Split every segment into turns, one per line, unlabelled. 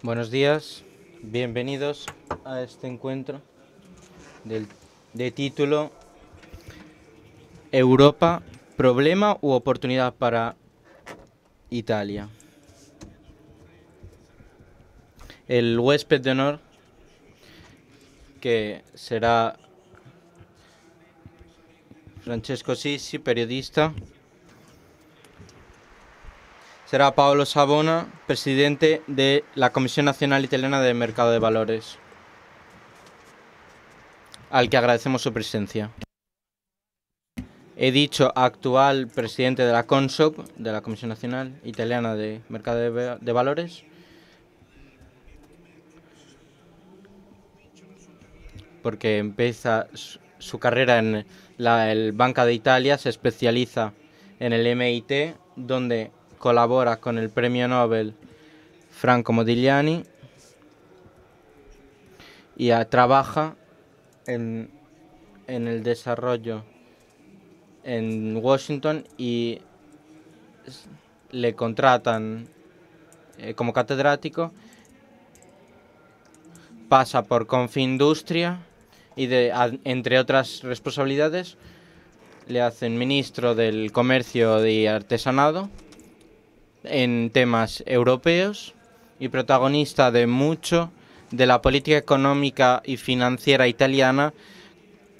Buenos días, bienvenidos a este encuentro del, de título Europa, problema u oportunidad para Italia. El huésped de honor, que será Francesco Sisi, periodista, será Paolo Sabona, presidente de la Comisión Nacional Italiana de Mercado de Valores, al que agradecemos su presencia. He dicho actual presidente de la CONSOB, de la Comisión Nacional Italiana de Mercado de, Valores, porque empieza su carrera en la el Banca de Italia, se especializa en el MIT, donde colabora con el premio Nobel Franco Modigliani y ah, trabaja en, el desarrollo en Washington y le contratan eh, como catedrático, pasa por Confindustria y entre otras responsabilidades le hacen ministro del Comercio y Artesanado en temas europeos y protagonista de mucho de la política económica y financiera italiana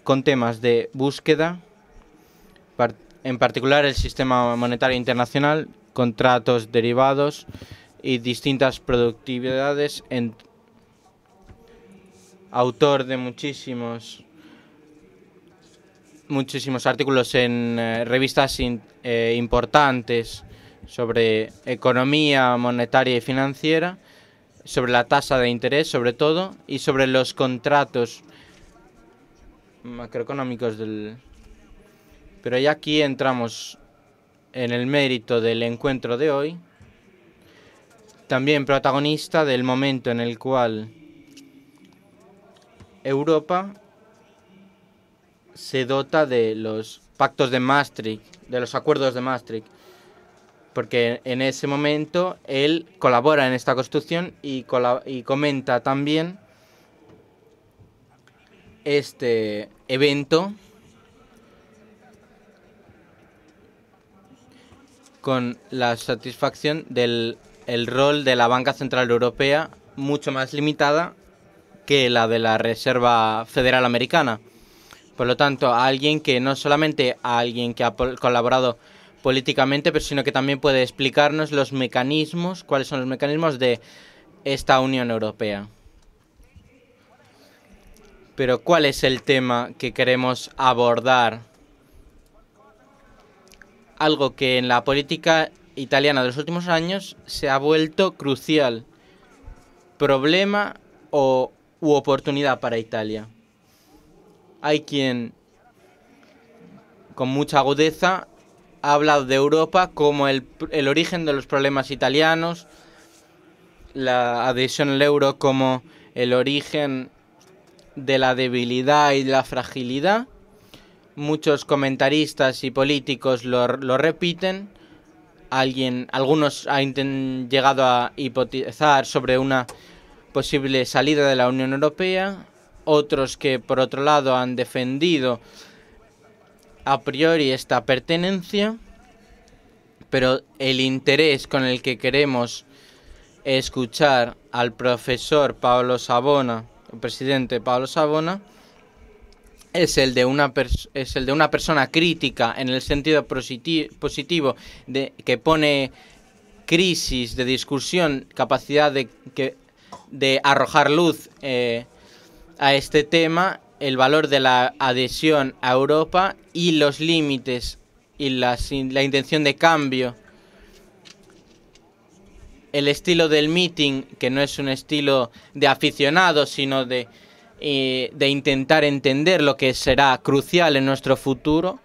con temas de búsqueda, en particular el sistema monetario internacional, contratos derivados y distintas productividades. autor de muchísimos muchísimos artículos en eh, revistas eh, importantes sobre economía monetaria y financiera, sobre la tasa de interés sobre todo y sobre los contratos macroeconómicos del... Pero ya aquí entramos en el mérito del encuentro de hoy, también protagonista del momento en el cual Europa se dota de los pactos de Maastricht, de los acuerdos de Maastricht, porque en ese momento él colabora en esta construcción y, comenta también este evento con la satisfacción del rol de la Banca Central Europea mucho más limitada que la de la Reserva Federal Americana. Por lo tanto, a alguien que no solamente a alguien que ha colaborado políticamente, pero sino que también puede explicarnos los mecanismos, cuáles son los mecanismos de esta Unión Europea. Pero ¿cuál es el tema que queremos abordar? Algo que en la política italiana de los últimos años se ha vuelto crucial. Problema o, u oportunidad para Italia. Hay quien con mucha agudeza ha hablado de Europa como el, origen de los problemas italianos, la adhesión al euro como el origen de la debilidad y la fragilidad. Muchos comentaristas y políticos lo, repiten. Alguien, algunos han llegado a hipotizar sobre una posible salida de la Unión Europea, otros que por otro lado han defendido a priori esta pertenencia, pero el interés con el que queremos escuchar al profesor Pablo Sabona, el presidente Pablo Sabona, es el de una es el de una persona crítica en el sentido positivo, de que pone crisis de discusión, capacidad de que de arrojar luz eh, a este tema el valor de la adhesión a Europa y los límites y la, la intención de cambio. El estilo del meeting, que no es un estilo de aficionado, sino eh, de, intentar entender lo que será crucial en nuestro futuro.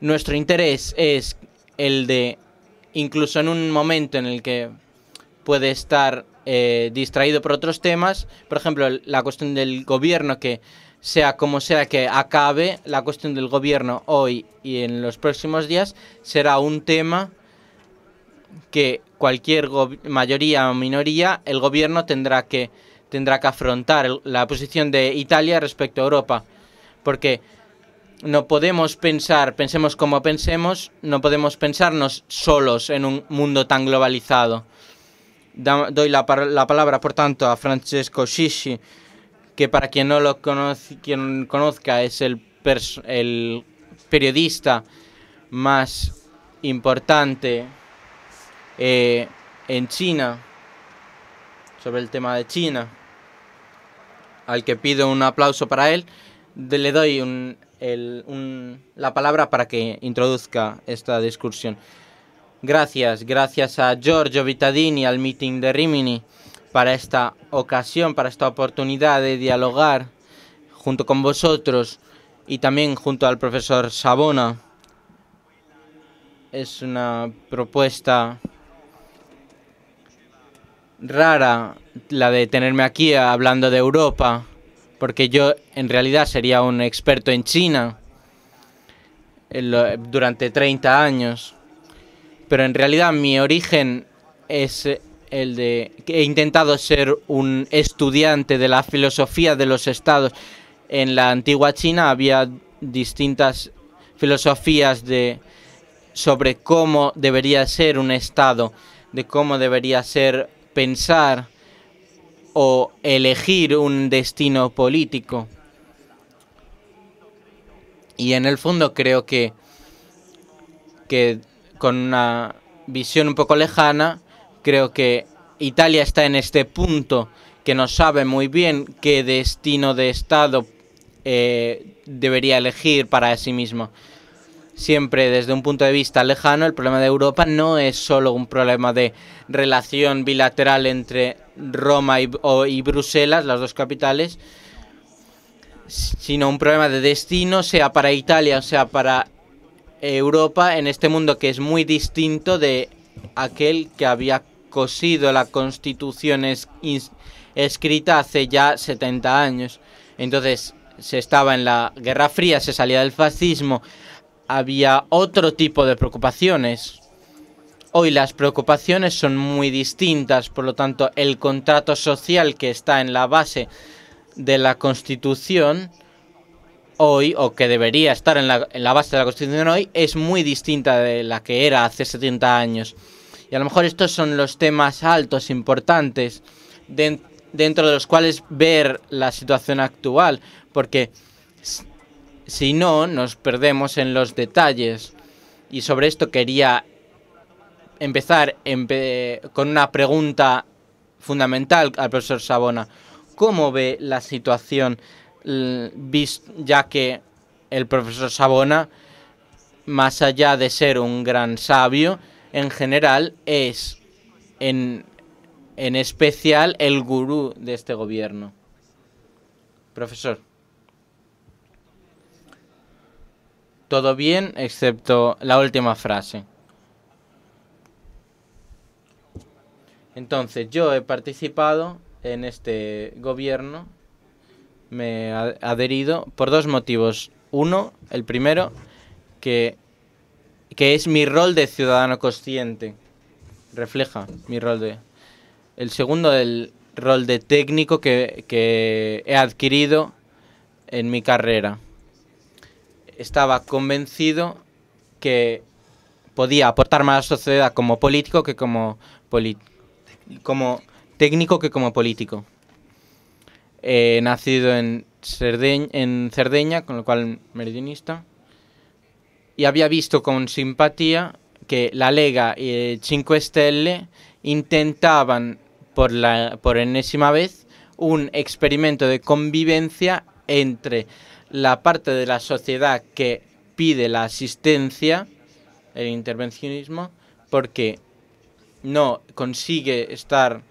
Nuestro interés es el de, incluso en un momento en el que puede estar eh, distraído por otros temas, por ejemplo, la cuestión del gobierno que sea como sea que acabe, la cuestión del gobierno hoy y en los próximos días será un tema que cualquier mayoría o minoría, el gobierno tendrá que, tendrá que afrontar la posición de Italia respecto a Europa. Porque no podemos pensar, pensemos como pensemos, no podemos pensarnos solos en un mundo tan globalizado. doy la, palabra, por tanto, a Francesco Sisi que para quien no lo conoce, quien conozca es el, el periodista más importante eh, en China, sobre el tema de China, al que pido un aplauso para él, le doy la palabra para que introduzca esta discusión. Gracias, gracias a Giorgio Vitadini, al meeting de Rimini para esta ocasión, para esta oportunidad de dialogar junto con vosotros y también junto al profesor Sabona. Es una propuesta rara la de tenerme aquí hablando de Europa, porque yo en realidad sería un experto en China durante 30 años, pero en realidad mi origen es el de que he intentado ser un estudiante de la filosofía de los estados. En la antigua China había distintas filosofías de sobre cómo debería ser un estado, de cómo debería ser pensar o elegir un destino político. Y en el fondo creo que, que con una visión un poco lejana Creo que Italia está en este punto que no sabe muy bien qué destino de Estado eh, debería elegir para sí mismo. Siempre desde un punto de vista lejano, el problema de Europa no es solo un problema de relación bilateral entre Roma y, y Bruselas, las dos capitales, sino un problema de destino, sea para Italia o sea para Europa, en este mundo que es muy distinto de aquel que había cosido la constitución escrita hace ya 70 años. Entonces se estaba en la Guerra Fría, se salía del fascismo, había otro tipo de preocupaciones. Hoy las preocupaciones son muy distintas, por lo tanto el contrato social que está en la base de la Constitución hoy, o que debería estar en la, en la base de la Constitución hoy, es muy distinta de la que era hace 70 años. Y a lo mejor estos son los temas altos, importantes, dentro de los cuales ver la situación actual, porque si no, nos perdemos en los detalles. Y sobre esto quería empezar con una pregunta fundamental al profesor Sabona. ¿Cómo ve la situación ya que el profesor Sabona, más allá de ser un gran sabio, en general es, en, especial, el gurú de este gobierno. Profesor. Todo bien, excepto la última frase. Entonces, yo he participado en este gobierno, me he adherido por dos motivos. Uno, el primero, que que es mi rol de ciudadano consciente. Refleja mi rol de... El segundo, el rol de técnico que, he adquirido en mi carrera. Estaba convencido que podía aportar más a la sociedad como político que como, como técnico que como político. He nacido en Cerdeña, en Cerdeña con lo cual meridionista y había visto con simpatía que la Lega y 5 Stelle intentaban por, la, por enésima vez un experimento de convivencia entre la parte de la sociedad que pide la asistencia, el intervencionismo, porque no consigue estar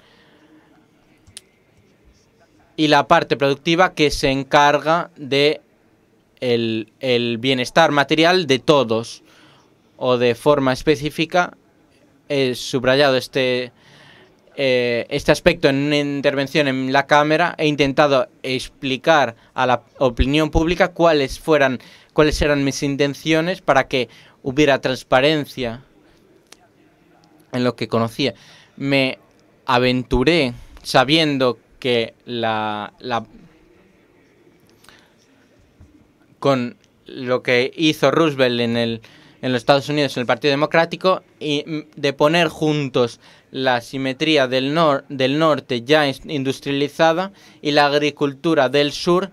y la parte productiva que se encarga de el, bienestar material de todos o de forma específica he subrayado este, eh, este aspecto en una intervención en la Cámara. He intentado explicar a la opinión pública cuáles, fueran, cuáles eran mis intenciones para que hubiera transparencia en lo que conocía. Me aventuré sabiendo que la con lo que hizo Roosevelt en, el, en los Estados Unidos, en el Partido Democrático, y de poner juntos la simetría del, del norte ya industrializada y la agricultura del sur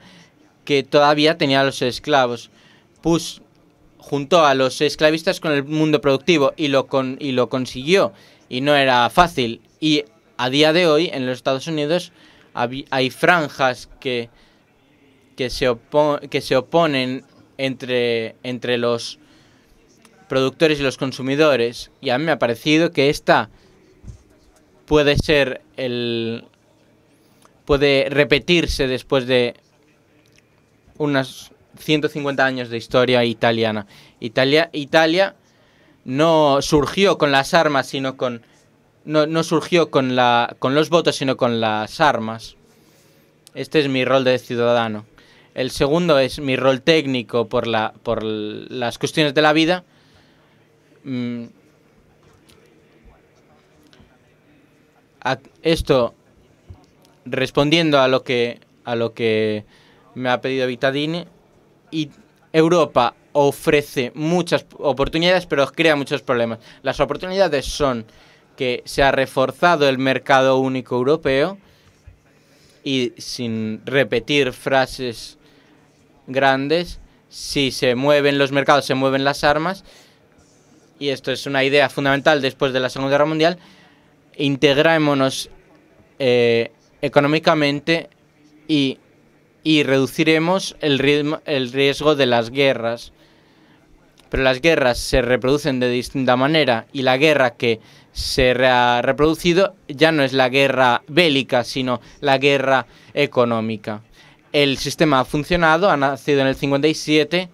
que todavía tenía los esclavos. Push juntó a los esclavistas con el mundo productivo y lo, con y lo consiguió y no era fácil. Y a día de hoy en los Estados Unidos hay franjas que que se, que se oponen entre, entre los productores y los consumidores. Y a mí me ha parecido que esta puede ser el... puede repetirse después de unos 150 años de historia italiana. Italia, Italia no surgió con las armas, sino con... No, no surgió con, la, con los votos, sino con las armas. Este es mi rol de ciudadano. El segundo es mi rol técnico por, las cuestiones de la vida. Mm, esto respondiendo a lo que a lo que me ha pedido Vitadini y Europa ofrece muchas oportunidades pero crea muchos problemas. Las oportunidades son que se ha reforzado el mercado único europeo y sin repetir frases grandes, si se mueven los mercados, se mueven las armas, y esto es una idea fundamental después de la Segunda Guerra Mundial, integrémonos eh, económicamente y, reduciremos el riesgo de las guerras. Pero las guerras se reproducen de distinta manera y la guerra que se ha reproducido ya no es la guerra bélica, sino la guerra económica. El sistema ha funcionado, ha nacido en el 57.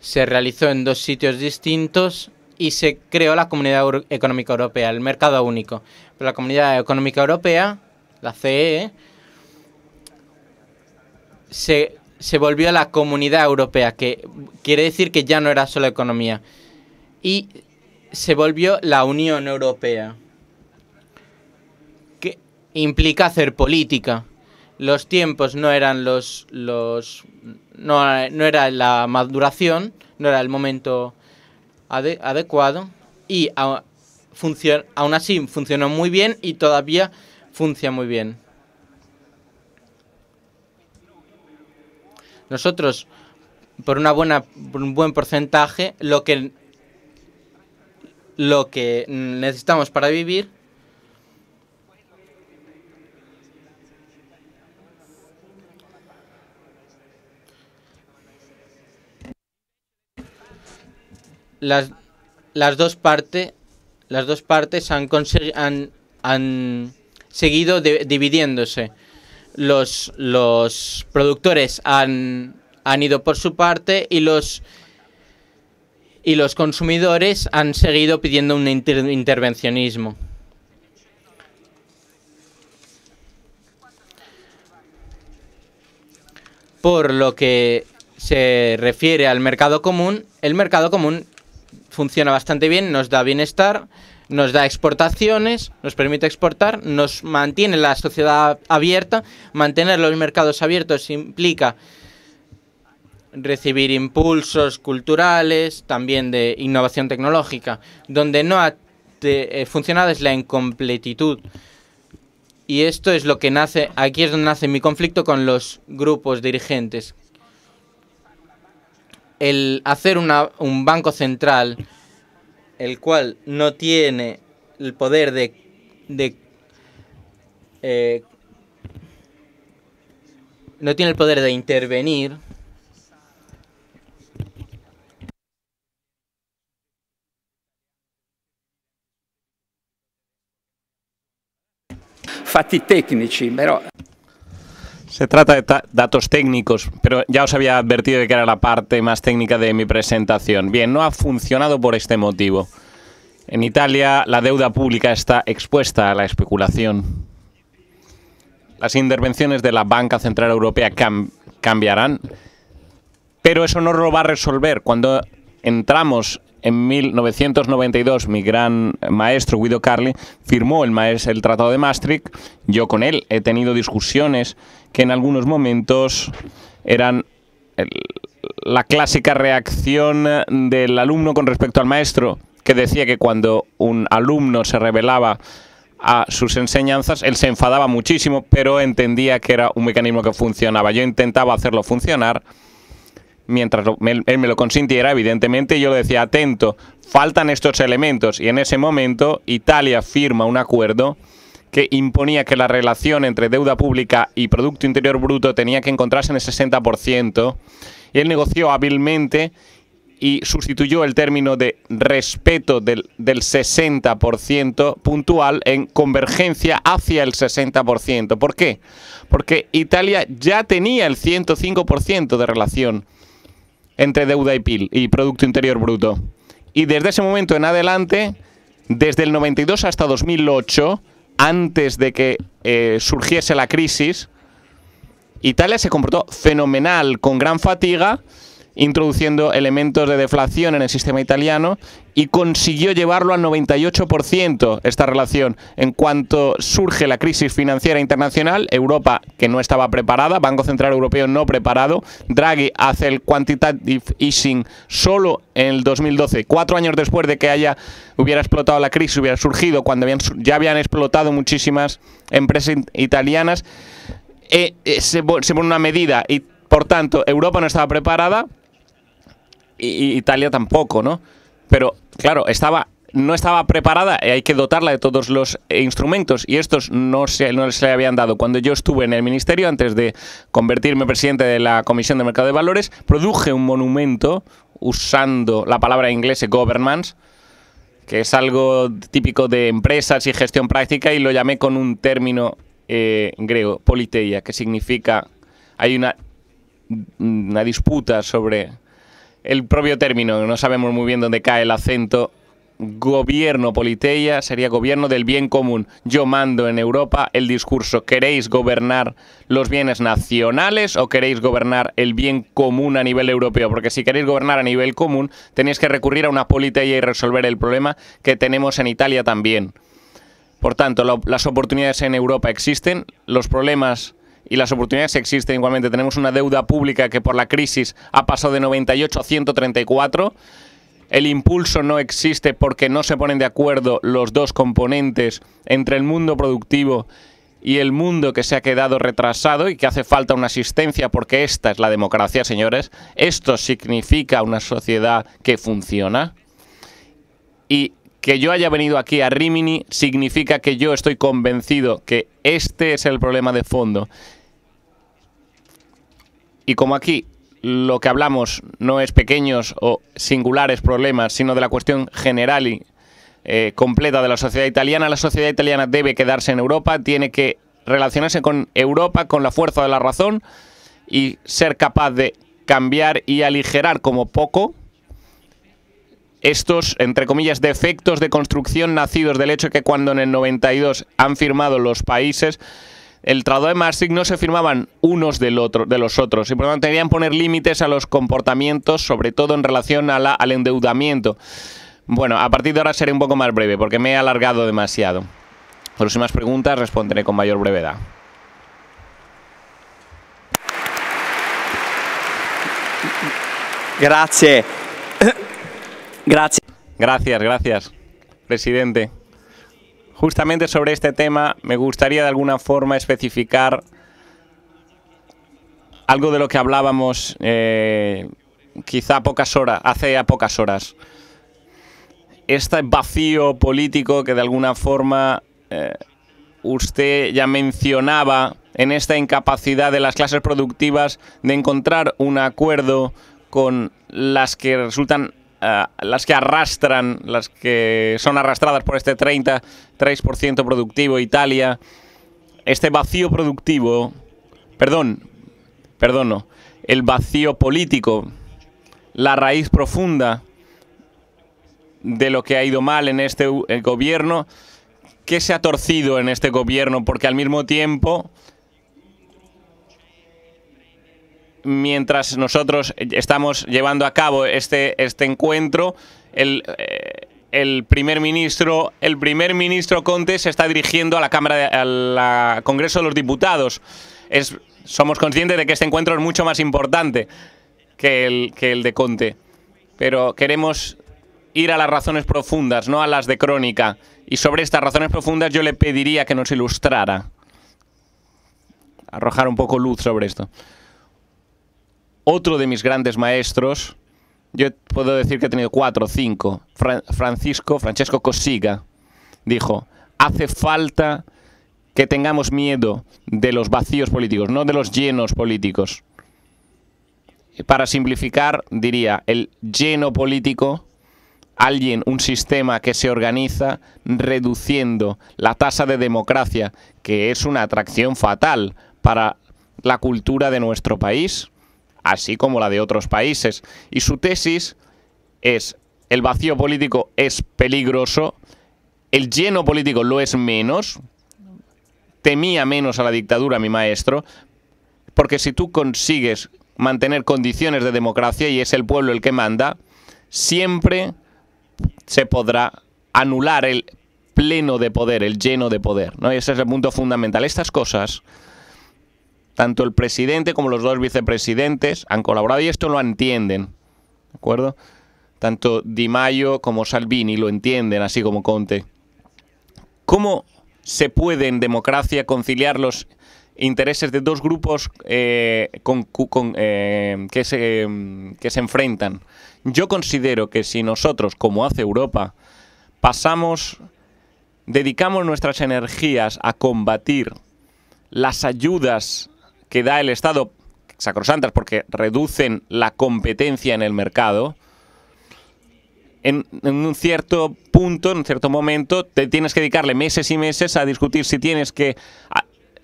Se realizó en dos sitios distintos y se creó la Comunidad Económica Europea, el mercado único. Pero la Comunidad Económica Europea, la CEE, se, se volvió la Comunidad Europea, que quiere decir que ya no era solo economía. Y se volvió la Unión Europea implica hacer política. Los tiempos no eran los... los no, era la maduración, no era el momento adecuado y aún así funcionó muy bien y todavía funciona muy bien. Nosotros, por, una buena, por un buen porcentaje, lo que, lo que necesitamos para vivir las, las dos partes las dos partes han, han, seguido dividiéndose. Los, los productores han, han ido por su parte y los y los consumidores han seguido pidiendo un intervencionismo. Por lo que se refiere al mercado común, el mercado común funciona bastante bien, nos da bienestar, nos da exportaciones, nos permite exportar, nos mantiene la sociedad abierta. Mantener los mercados abiertos implica recibir impulsos culturales, también de innovación tecnológica. Donde no ha eh, funcionado es la incompletitud. Y esto es lo que nace, aquí es donde nace mi conflicto con los grupos dirigentes, el hacer un banco central, el cual no tiene el poder de, eh, no tiene el poder de intervenir
fatti tecnici, però se trata de datos técnicos, pero ya os había advertido de que era la parte más técnica de mi presentación. Bien, no ha funcionado por este motivo. En Italia la deuda pública está expuesta a la especulación. Las intervenciones de la Banca Central Europea cambiarán, pero eso no lo va a resolver. Cuando entramos en 1992 mi gran maestro Guido Carli firmó el, el Tratado de Maastricht. Yo con él he tenido discusiones que en algunos momentos eran la clásica reacción del alumno con respecto al maestro, que decía que cuando un alumno se revelaba a sus enseñanzas, él se enfadaba muchísimo, pero entendía que era un mecanismo que funcionaba. Yo intentaba hacerlo funcionar mientras él me lo consintiera, evidentemente, yo le decía, atento, faltan estos elementos. Y en ese momento Italia firma un acuerdo que imponía que la relación entre deuda pública y Producto Interior Bruto tenía que encontrarse en el 60%. Y él negoció hábilmente y sustituyó el término de respeto del, del 60% puntual en convergencia hacia el 60%. ¿Por qué? Porque Italia ya tenía el 105% de relación entre deuda y PIB y Producto Interior Bruto. Y desde ese momento en adelante, desde el 92 hasta 2008, antes de que eh, surgiese la crisis, Italia se comportó fenomenal, con gran fatiga, introduciendo elementos de deflación en el sistema italiano y consiguió llevarlo al 98% esta relación. En cuanto surge la crisis financiera internacional, Europa, que no estaba preparada, Banco Central Europeo no preparado, Draghi hace el quantitative easing solo en el 2012, cuatro años después de que haya, hubiera explotado la crisis, hubiera surgido, cuando habían, ya habían explotado muchísimas empresas italianas, eh, eh, se pone una medida y, por tanto, Europa no estaba preparada, y Italia tampoco, ¿no? Pero claro, estaba no estaba preparada y hay que dotarla de todos los eh, instrumentos y estos no se, no se le habían dado. Cuando yo estuve en el ministerio, antes de convertirme en presidente de la Comisión de Mercado de Valores, produje un monumento usando la palabra inglesa governance, que es algo típico de empresas y gestión práctica y lo llamé con un término eh, griego, politeia, que significa hay una, una disputa sobre el propio término, no sabemos muy bien dónde cae el acento. Gobierno politeia sería gobierno del bien común. Yo mando en Europa el discurso. ¿Queréis gobernar los bienes nacionales o queréis gobernar el bien común a nivel europeo? Porque si queréis gobernar a nivel común, tenéis que recurrir a una politeia y resolver el problema que tenemos en Italia también. Por tanto, las oportunidades en Europa existen, los problemas y las oportunidades existen igualmente. Tenemos una deuda pública que por la crisis ha pasado de 98 a 134. El impulso no existe porque no se ponen de acuerdo los dos componentes entre el mundo productivo y el mundo que se ha quedado retrasado y que hace falta una asistencia porque esta es la democracia, señores. Esto significa una sociedad que funciona. Y que yo haya venido aquí a Rimini significa que yo estoy convencido que este es el problema de fondo. Y como aquí lo que hablamos no es pequeños o singulares problemas, sino de la cuestión general y eh, completa de la sociedad italiana, la sociedad italiana debe quedarse en Europa, tiene que relacionarse con Europa con la fuerza de la razón y ser capaz de cambiar y aligerar como poco estos, entre comillas, defectos de construcción nacidos del hecho que cuando en el 92 han firmado los países el tratado de Maastricht no se firmaban unos del otro, de los otros y por lo tanto tenían que poner límites a los comportamientos, sobre todo en relación al endeudamiento. Bueno, a partir de ahora seré un poco más breve porque me he alargado demasiado. Próximas preguntas responderé con mayor brevedad. Gracias. Gracias. Gracias, gracias, presidente. Justamente sobre este tema me gustaría de alguna forma especificar algo de lo que hablábamos eh, quizá pocas horas, hace ya pocas horas. Este vacío político que de alguna forma eh, usted ya mencionaba en esta incapacidad de las clases productivas de encontrar un acuerdo con las que resultan eh, las que arrastran, las que son arrastradas por este 33% productivo, Italia, este vacío productivo, perdón, perdono, el vacío político, la raíz profunda de lo que ha ido mal en este eh, gobierno, ¿Qué se ha torcido en este gobierno, porque al mismo tiempo mientras nosotros estamos llevando a cabo este, este encuentro, eh, el, primer ministro, el primer ministro Conte se está dirigiendo a la Cámara, al Congreso de los Diputados. somos conscientes de que este encuentro es mucho más importante que el, que el de Conte, pero queremos ir a las razones profundas, no a las de crónica. Y sobre estas razones profundas yo le pediría que nos ilustrara, arrojar un poco luz sobre esto otro de mis grandes maestros, yo puedo decir que he tenido cuatro o cinco, Francisco, Francesco Cossiga, dijo, hace falta que tengamos miedo de los vacíos políticos, no de los llenos políticos. Para simplificar, diría, el lleno político, alguien, un sistema que se organiza reduciendo la tasa de democracia, que es una atracción fatal para la cultura de nuestro país, así como la de otros países. Y su tesis es, el vacío político es peligroso, el lleno político lo es menos, temía menos a la dictadura mi maestro, porque si tú consigues mantener condiciones de democracia y es el pueblo el que manda, siempre se podrá anular el pleno de poder, el lleno de poder. ¿no? ese es el punto fundamental. Estas cosas tanto el presidente como los dos vicepresidentes han colaborado y esto lo entienden. ¿De acuerdo? Tanto Di Maio como Salvini lo entienden, así como Conte. ¿Cómo se puede en democracia conciliar los intereses de dos grupos eh, eh, que, se, que se enfrentan? Yo considero que si nosotros, como hace Europa, pasamos, dedicamos nuestras energías a combatir las ayudas que da el Estado, sacrosantas porque reducen la competencia en el mercado, en, un cierto punto, en un cierto momento, te tienes que dedicarle meses y meses a discutir si tienes que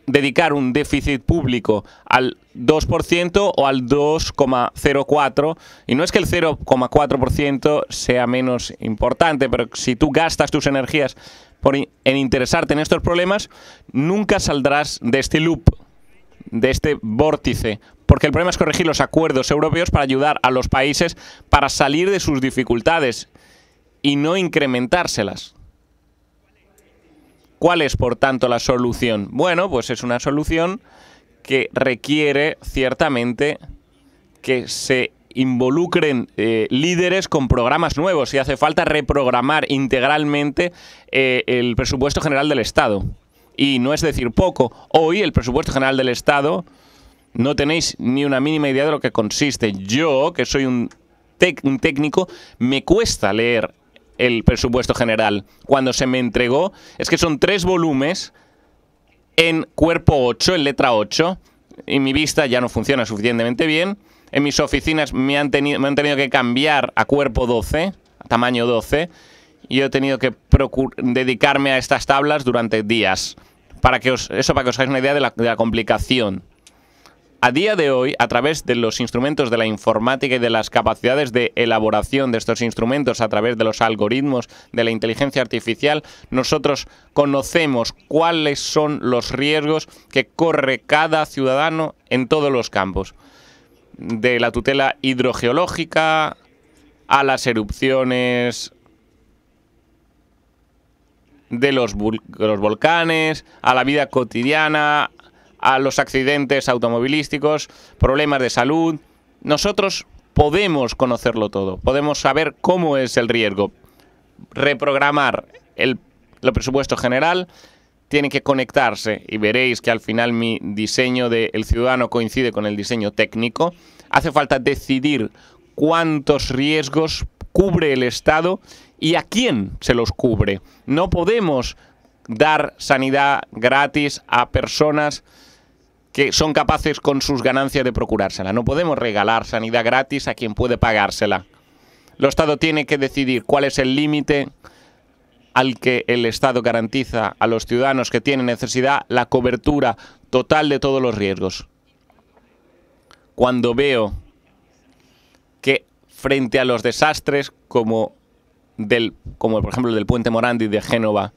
dedicar un déficit público al 2% o al 2,04%. Y no es que el 0,4% sea menos importante, pero si tú gastas tus energías en interesarte en estos problemas, nunca saldrás de este loop de este vórtice. Porque el problema es corregir los acuerdos europeos para ayudar a los países para salir de sus dificultades y no incrementárselas. ¿Cuál es, por tanto, la solución? Bueno, pues es una solución que requiere ciertamente que se involucren eh, líderes con programas nuevos y hace falta reprogramar integralmente eh, el presupuesto general del Estado y no es decir poco, hoy el presupuesto general del Estado no tenéis ni una mínima idea de lo que consiste. Yo, que soy un, un técnico, me cuesta leer el presupuesto general. Cuando se me entregó, es que son tres volúmenes en cuerpo 8, en letra 8, y mi vista ya no funciona suficientemente bien. En mis oficinas me han, tenido, me han tenido que cambiar a cuerpo 12, a tamaño 12, y he tenido que dedicarme a estas tablas durante días para que os, eso para que os hagáis una idea de la, de la complicación. A día de hoy, a través de los instrumentos de la informática y de las capacidades de elaboración de estos instrumentos, a través de los algoritmos de la inteligencia artificial, nosotros conocemos cuáles son los riesgos que corre cada ciudadano en todos los campos. De la tutela hidrogeológica a las erupciones de los, los volcanes, a la vida cotidiana, a los accidentes automovilísticos, problemas de salud. Nosotros podemos conocerlo todo, podemos saber cómo es el riesgo. Reprogramar el, el, presupuesto general tiene que conectarse y veréis que al final mi diseño del El ciudadano coincide con el diseño técnico. Hace falta decidir cuántos riesgos cubre el Estado y a quién se los cubre. No podemos dar sanidad gratis a personas que son capaces con sus ganancias de procurársela. No podemos regalar sanidad gratis a quien puede pagársela. El Estado tiene que decidir cuál es el límite al que el Estado garantiza a los ciudadanos que tienen necesidad la cobertura total de todos los riesgos. Cuando veo que frente a los desastres como del, como por ejemplo del puente Morandi de Génova,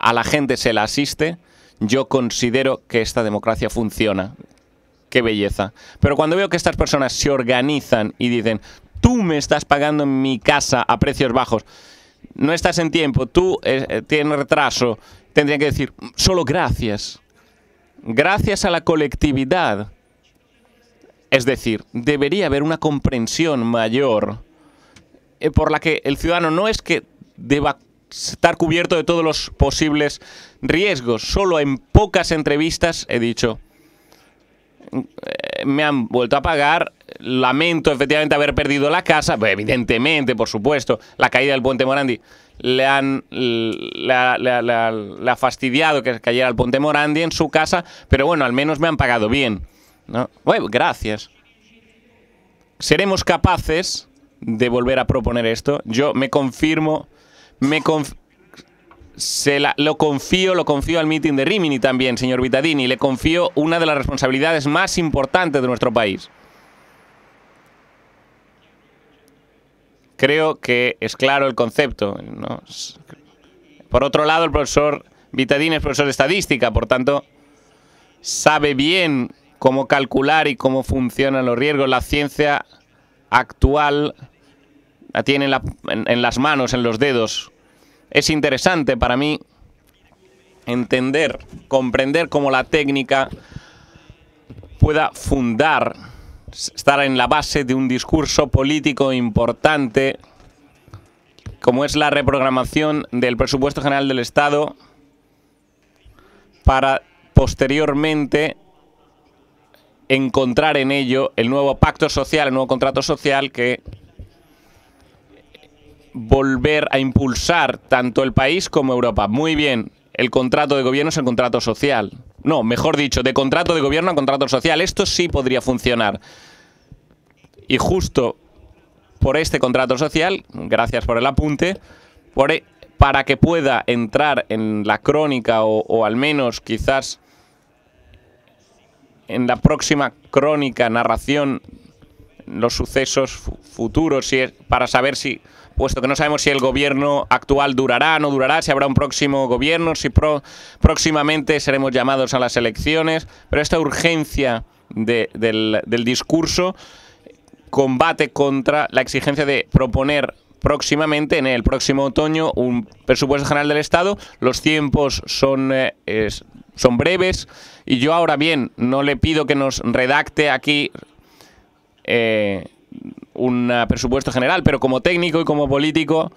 a la gente se la asiste, yo considero que esta democracia funciona. Qué belleza. Pero cuando veo que estas personas se organizan y dicen, tú me estás pagando en mi casa a precios bajos, no estás en tiempo, tú eh, eh, tienes retraso, tendrían que decir, solo gracias. Gracias a la colectividad. Es decir, debería haber una comprensión mayor eh, por la que el ciudadano no es que deba estar cubierto de todos los posibles riesgos. Solo en pocas entrevistas he dicho, mm, eh, me han vuelto a pagar, lamento efectivamente haber perdido la casa, pues, evidentemente, por supuesto, la caída del puente Morandi le han fastidiado que cayera el puente Morandi en su casa, pero bueno, al menos me han pagado bien. gracias. Seremos capaces de volver a proponer esto. Yo me confirmo, me conf se la, lo confío, lo confío al meeting de Rimini también, señor Vitadini. Le confío una de las responsabilidades más importantes de nuestro país. Creo que es claro el concepto. Por otro lado, el profesor Vitadini es profesor de estadística, por tanto, sabe bien cómo calcular y cómo funcionan los riesgos. La ciencia actual la tiene en, en las manos, en los dedos. Es interesante para mí entender, comprender cómo la técnica pueda fundar, estar en la base de un discurso político importante, como es la reprogramación del presupuesto general del Estado, para posteriormente encontrar en ello el nuevo pacto social, el nuevo contrato social que volver a impulsar tanto el país como Europa. Muy bien, el contrato de gobierno es el contrato social. No, mejor dicho, de contrato de gobierno a contrato social. Esto sí podría funcionar. Y justo por este contrato social, gracias por el apunte, e, para que pueda entrar en la crónica o, o al menos quizás en la próxima crónica, narración, los sucesos futuros, para saber si, puesto que no sabemos si el gobierno actual durará, no durará, si habrá un próximo gobierno, si próximamente seremos llamados a las elecciones, pero esta urgencia de, del, discurso combate contra la exigencia de proponer próximamente, en el próximo otoño, un presupuesto general del Estado. Los tiempos son eh, son breves y yo ahora bien no le pido que nos redacte aquí eh, un presupuesto general, pero como técnico y como político,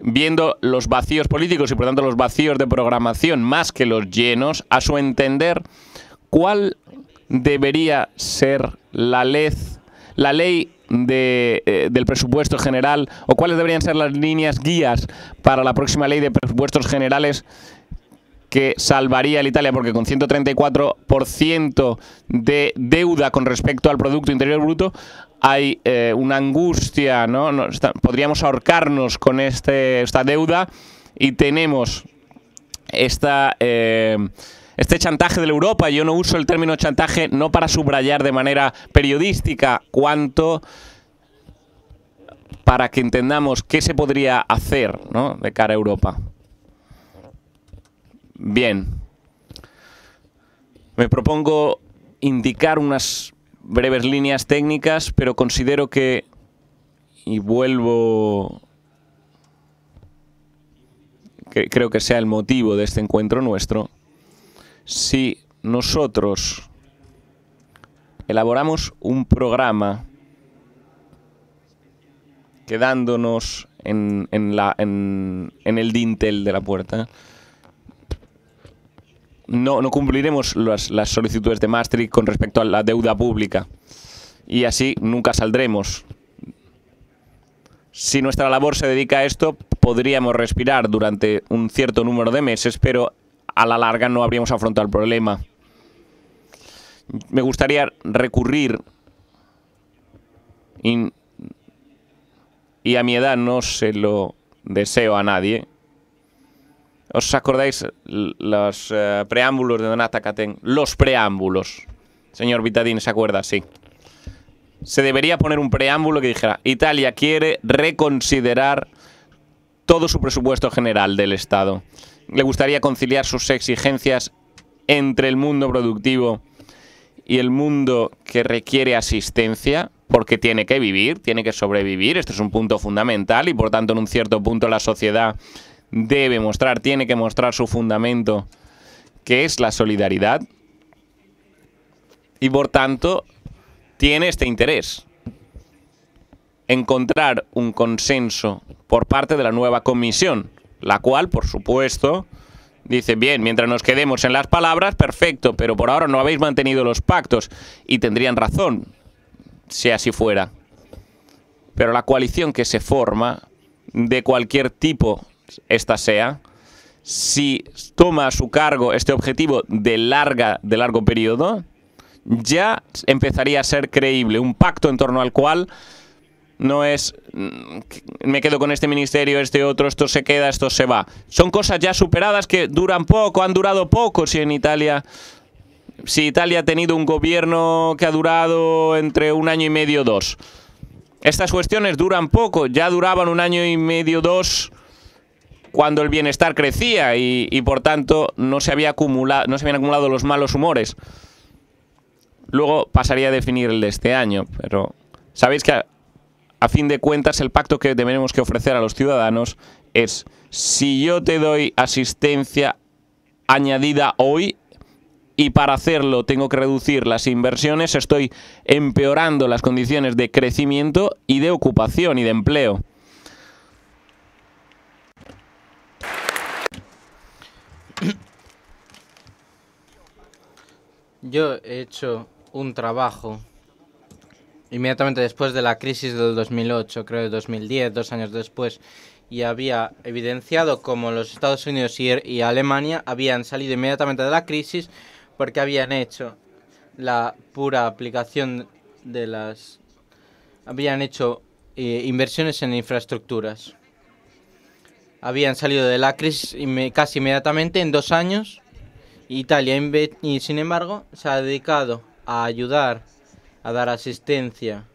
viendo los vacíos políticos y por tanto los vacíos de programación más que los llenos, a su entender, ¿cuál debería ser la ley, la ley eh, del presupuesto general o cuáles deberían ser las líneas guías para la próxima ley de presupuestos generales que salvaría a Italia, porque con 134% de deuda con respecto al Producto Interior Bruto, hay eh, una angustia, ¿no? podríamos ahorcarnos con este, esta deuda y tenemos esta... Eh, este chantaje de la Europa. Yo no uso el término chantaje no para subrayar de manera periodística cuanto para que entendamos qué se podría hacer de cara a Europa. Bien. Me propongo indicar unas breves líneas técnicas, pero considero que, y vuelvo, creo que sea el motivo de este encuentro nuestro, si nosotros elaboramos un programa quedándonos en el dintel de la puerta, no, no cumpliremos las, las solicitudes de Maastricht con respecto a la deuda pública y así nunca saldremos. Si nuestra labor se dedica a esto, podríamos respirar durante un cierto número de meses, pero a la larga no habríamos afrontado el problema. Me gustaría recurrir y a mi edad no se lo deseo a nadie, ¿Os acordáis los eh, preámbulos de Donata Caten? Los preámbulos. Señor Vitadín, ¿se acuerda? Sí. Se debería poner un preámbulo que dijera, Italia quiere reconsiderar todo su presupuesto general del Estado. Le gustaría conciliar sus exigencias entre el mundo productivo y el mundo que requiere asistencia, porque tiene que vivir, tiene que sobrevivir, este es un punto fundamental y por tanto en un cierto punto la sociedad debe mostrar, tiene que mostrar su fundamento, que es la solidaridad, y por tanto tiene este interés, encontrar un consenso por parte de la nueva comisión, la cual, por supuesto, dice, bien, mientras nos quedemos en las palabras, perfecto, pero por ahora no habéis mantenido los pactos y tendrían razón, si así fuera. Pero la coalición que se forma de cualquier tipo esta sea, si toma a su cargo este objetivo de, larga, de largo periodo, ya empezaría a ser creíble un pacto en torno al cual no es mm, me quedo con este ministerio, este otro, esto se queda, esto se va. Son cosas ya superadas que duran poco, han durado poco si en Italia si Italia ha tenido un gobierno que ha durado entre un año y medio dos. Estas cuestiones duran poco, ya duraban un año y medio dos cuando el bienestar crecía y, por tanto no se, había acumulado, no se habían acumulado los malos humores. Luego pasaría a definir el de este año, pero sabéis que a fin de cuentas el pacto que tenemos que ofrecer a los ciudadanos es si yo te doy asistencia añadida hoy y para hacerlo tengo que reducir las inversiones, estoy empeorando las condiciones de crecimiento y de ocupación y de empleo.
Yo he hecho un trabajo inmediatamente después de la crisis del 2008, creo de 2010, dos años después, y había evidenciado cómo los Estados Unidos y, Alemania habían salido inmediatamente de la crisis porque habían hecho la pura aplicación de las... habían hecho eh, inversiones en infraestructuras habían salido de la crisis casi inmediatamente en dos años. Italia, y sin embargo, se ha dedicado a ayudar, a dar asistencia,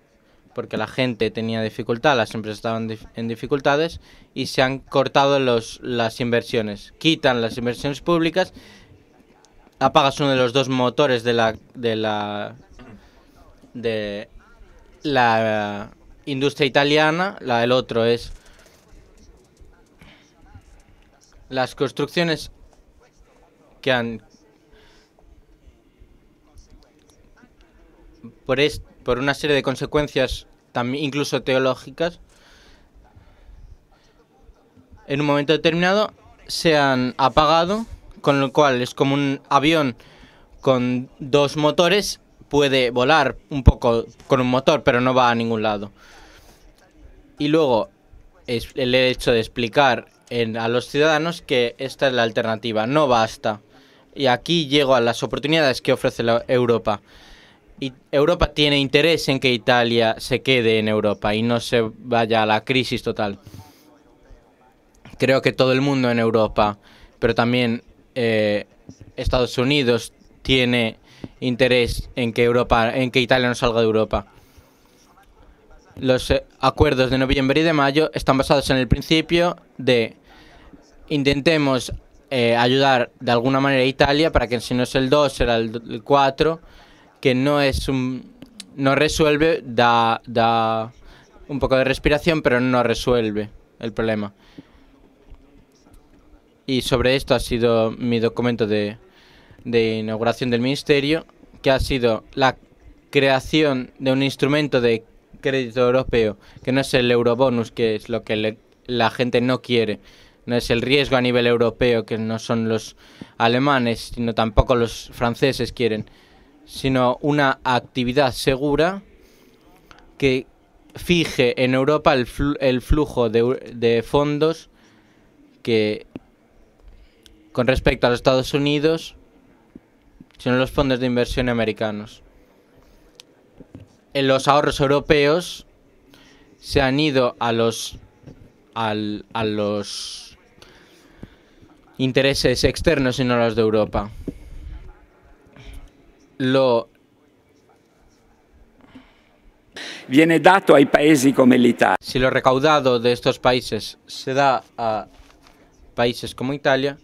porque la gente tenía dificultad, las empresas estaban en dificultades y se han cortado los, las inversiones. Quitan las inversiones públicas, apagas uno de los dos motores de la, de la, de la industria italiana, la, el otro es las construcciones que han... Por, por una serie de consecuencias, incluso teológicas, en un momento determinado se han apagado, con lo cual es como un avión con dos motores, puede volar un poco con un motor, pero no va a ningún lado. Y luego es el hecho de explicar a los ciudadanos que esta es la alternativa, no basta. Y aquí llego a las oportunidades que ofrece la Europa. Y Europa tiene interés en que Italia se quede en Europa y no se vaya a la crisis total. Creo que todo el mundo en Europa, pero también eh, Estados Unidos tiene interés en que Europa, en que Italia no salga de Europa. Los eh, acuerdos de noviembre y de mayo están basados en el principio de intentemos eh, ayudar de alguna manera a Italia para que si no es el 2 será el 4, que no es un, no resuelve, da, un poco de respiración, pero no resuelve el problema. Y sobre esto ha sido mi documento de inauguración del ministerio, que ha sido la creación de un instrumento de crédito europeo, que no es el eurobonus, que es lo que la gente no quiere. No es el riesgo a nivel europeo, que no son los alemanes, sino tampoco los franceses quieren, sino una actividad segura que fije en Europa el, flujo de, fondos que con respecto a los Estados Unidos, son los fondos de inversión americanos los ahorros europeos se han ido a los a los intereses externos y no a los de Europa. Lo viene dato a países como Italia. Si lo recaudado de estos países se da a países como Italia,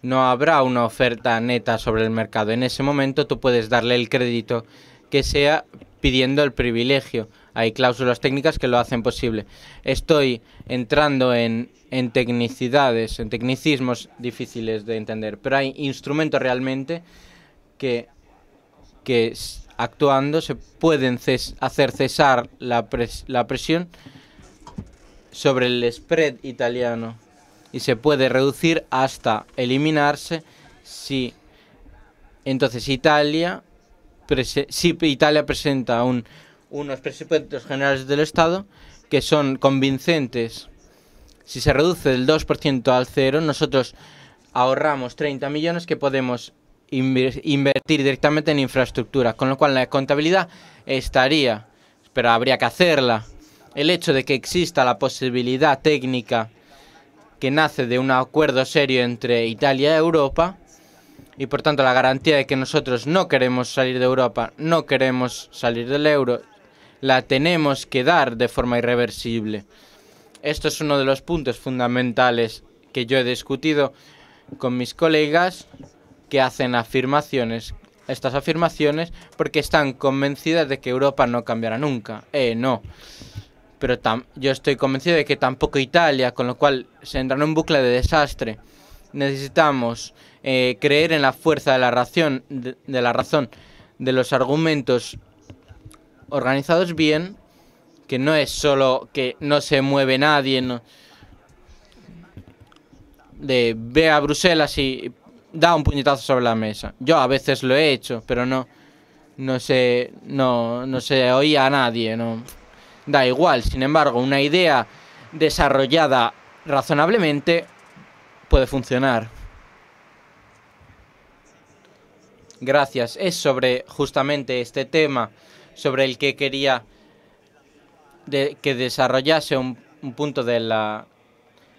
no habrá una oferta neta sobre el mercado. En ese momento tú puedes darle el crédito que sea pidiendo el privilegio. Hay cláusulas técnicas que lo hacen posible. Estoy entrando en, en tecnicidades, en tecnicismos difíciles de entender, pero hay instrumentos realmente que, que actuando se pueden hacer cesar la presión sobre el spread italiano y se puede reducir hasta eliminarse si entonces Italia si Italia presenta unos presupuestos generales del Estado que son convincentes. Si se reduce del 2% al cero, nosotros ahorramos 30 millones que podemos invertir directamente en infraestructuras. con lo cual la contabilidad estaría, pero habría que hacerla. El hecho de que exista la posibilidad técnica que nace de un acuerdo serio entre Italia y Europa, y por tanto la garantía de que nosotros no queremos salir de Europa, no queremos salir del euro, la tenemos que dar de forma irreversible. Esto es uno de los puntos fundamentales que yo he discutido con mis colegas que hacen afirmaciones, estas afirmaciones, porque están convencidas de que Europa no cambiará nunca. Eh, no. Pero yo estoy convencido de que tampoco Italia, con lo cual se entra en un bucle de desastre. Necesitamos eh, creer en la fuerza de la, ración, de, la razón, de los argumentos organizados bien, que no es solo que no se mueve nadie, de ve a Bruselas y da un puñetazo sobre la mesa. Yo a veces lo he hecho, pero no no se no no se oía a nadie, no da igual. Sin embargo, una idea desarrollada razonablemente puede funcionar. Gracias. Es sobre justamente este tema, sobre el que quería que desarrollase un, punto de la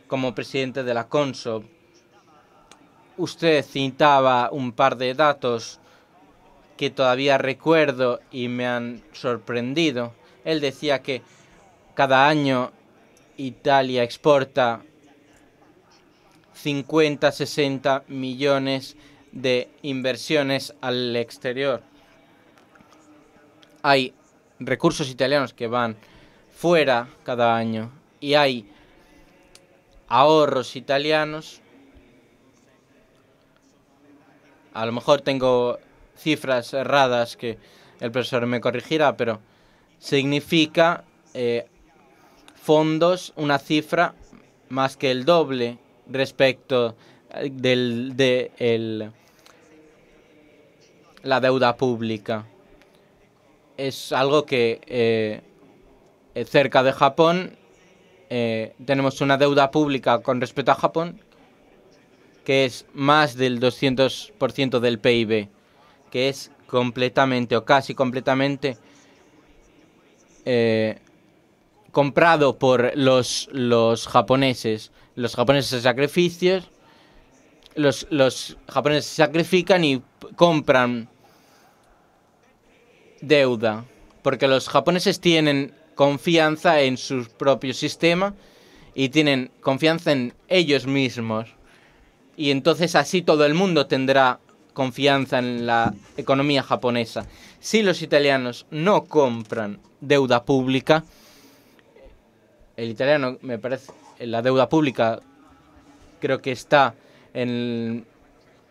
como presidente de la CONSOB. Usted citaba un par de datos que todavía recuerdo y me han sorprendido. Él decía que cada año Italia exporta 50, 60 millones de de inversiones al exterior. Hay recursos italianos que van fuera cada año y hay ahorros italianos. A lo mejor tengo cifras erradas que el profesor me corregirá pero significa eh, fondos una cifra más que el doble respecto eh, del de la deuda pública. Es algo que eh, eh, cerca de Japón eh, tenemos una deuda pública con respecto a Japón que es más del 200% del PIB, que es completamente o casi completamente comprado por los, los japoneses. Los japoneses sacrificios, los, los japoneses sacrifican y compran deuda, porque los japoneses tienen confianza en su propio sistema y tienen confianza en ellos mismos. Y entonces así todo el mundo tendrá confianza en la economía japonesa. Si los italianos no compran deuda pública, el italiano me parece, la deuda pública creo que está en,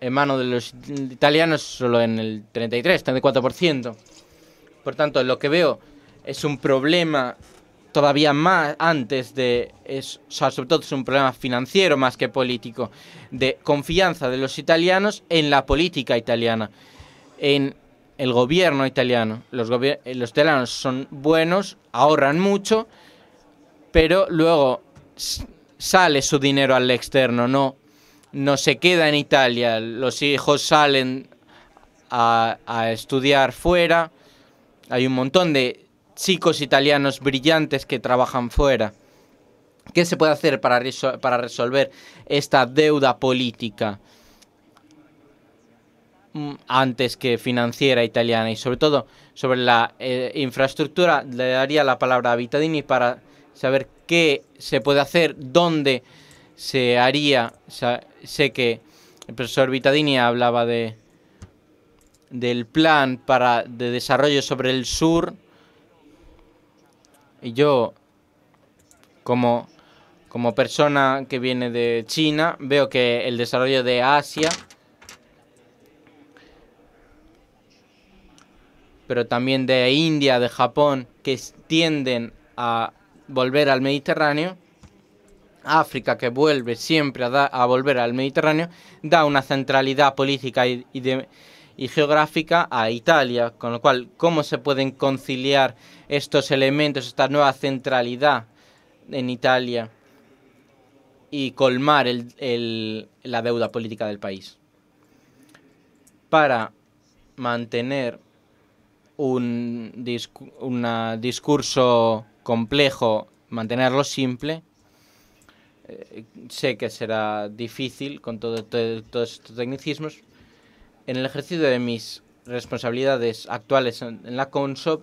en manos de los italianos solo en el 33, 34%. Por tanto, lo que veo es un problema todavía más antes de, sobre todo es un problema financiero más que político, de confianza de los italianos en la política italiana, en el gobierno italiano. Los, italianos son buenos, ahorran mucho, pero luego sale su dinero al externo, no, no se queda en Italia, los hijos salen a estudiar fuera hay un montón de chicos italianos brillantes que trabajan fuera. ¿Qué se puede hacer para, para resolver esta deuda política mm, antes que financiera italiana? Y sobre todo sobre la eh, infraestructura, le daría la palabra a Vitadini para saber qué se puede hacer, dónde se haría. sé que el profesor Vitadini hablaba de del plan para, de desarrollo sobre el sur. Y yo, como, como persona que viene de China, veo que el desarrollo de Asia, pero también de India, de Japón, que tienden a volver al Mediterráneo, África que vuelve siempre a, a volver al Mediterráneo, da una centralidad política y de y geográfica a Italia, con lo cual, ¿cómo se pueden conciliar estos elementos, esta nueva centralidad en Italia y colmar la deuda política del país? Para mantener un ah, discurso complejo, mantenerlo simple, eh, sé que será difícil con todos estos tecnicismos, en el ejercicio de mis responsabilidades actuales en, la Consop,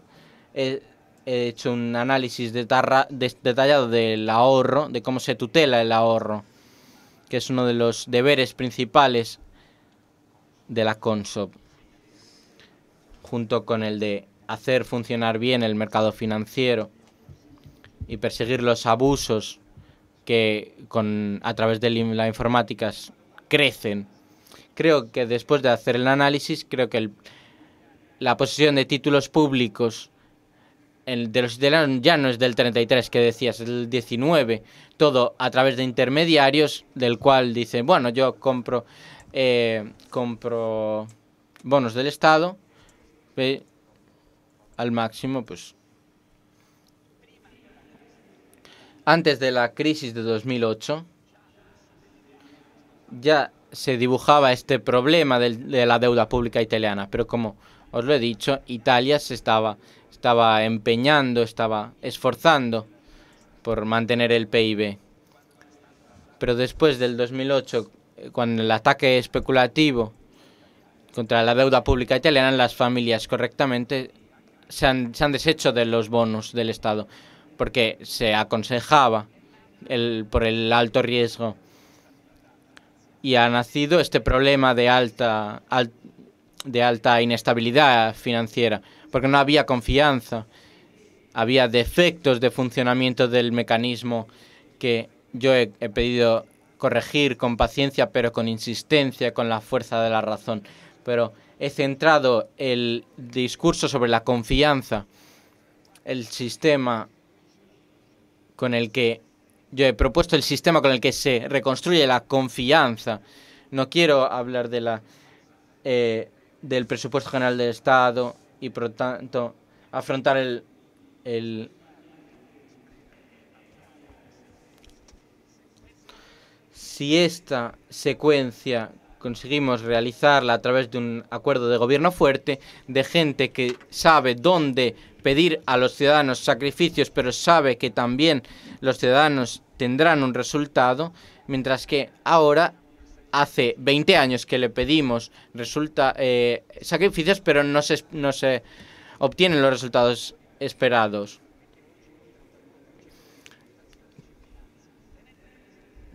he hecho un análisis detallado del ahorro, de cómo se tutela el ahorro, que es uno de los deberes principales de la Consop, junto con el de hacer funcionar bien el mercado financiero y perseguir los abusos que a través de la informática crecen creo que después de hacer el análisis, creo que la posesión de títulos públicos el de los italianos ya no es del 33 que decías, es del 19, todo a través de intermediarios, del cual dice, bueno, yo compro, eh, compro bonos del Estado al máximo, pues... Antes de la crisis de 2008, ya se dibujaba este problema de, la deuda pública italiana, pero como os lo he dicho, Italia se estaba, estaba empeñando, estaba esforzando por mantener el PIB. Pero después del 2008, eh, cuando el ataque especulativo contra la deuda pública italiana, las familias correctamente se han, deshecho de los bonos del Estado, porque se aconsejaba por el alto riesgo y ha nacido este problema de alta, de alta inestabilidad financiera, porque no había confianza, había defectos de funcionamiento del mecanismo que yo he, he pedido corregir con paciencia, pero con insistencia, con la fuerza de la razón. Pero he centrado el discurso sobre la confianza, el sistema con el que yo he propuesto el sistema con el que se reconstruye la confianza. No quiero hablar de la eh, del presupuesto general del Estado y, por tanto, afrontar el, el si esta secuencia conseguimos realizarla a través de un acuerdo de gobierno fuerte, de gente que sabe dónde pedir a los ciudadanos sacrificios, pero sabe que también los ciudadanos tendrán un resultado, mientras que ahora hace 20 años que le pedimos resulta, eh, sacrificios, pero no se, no se obtienen los resultados esperados.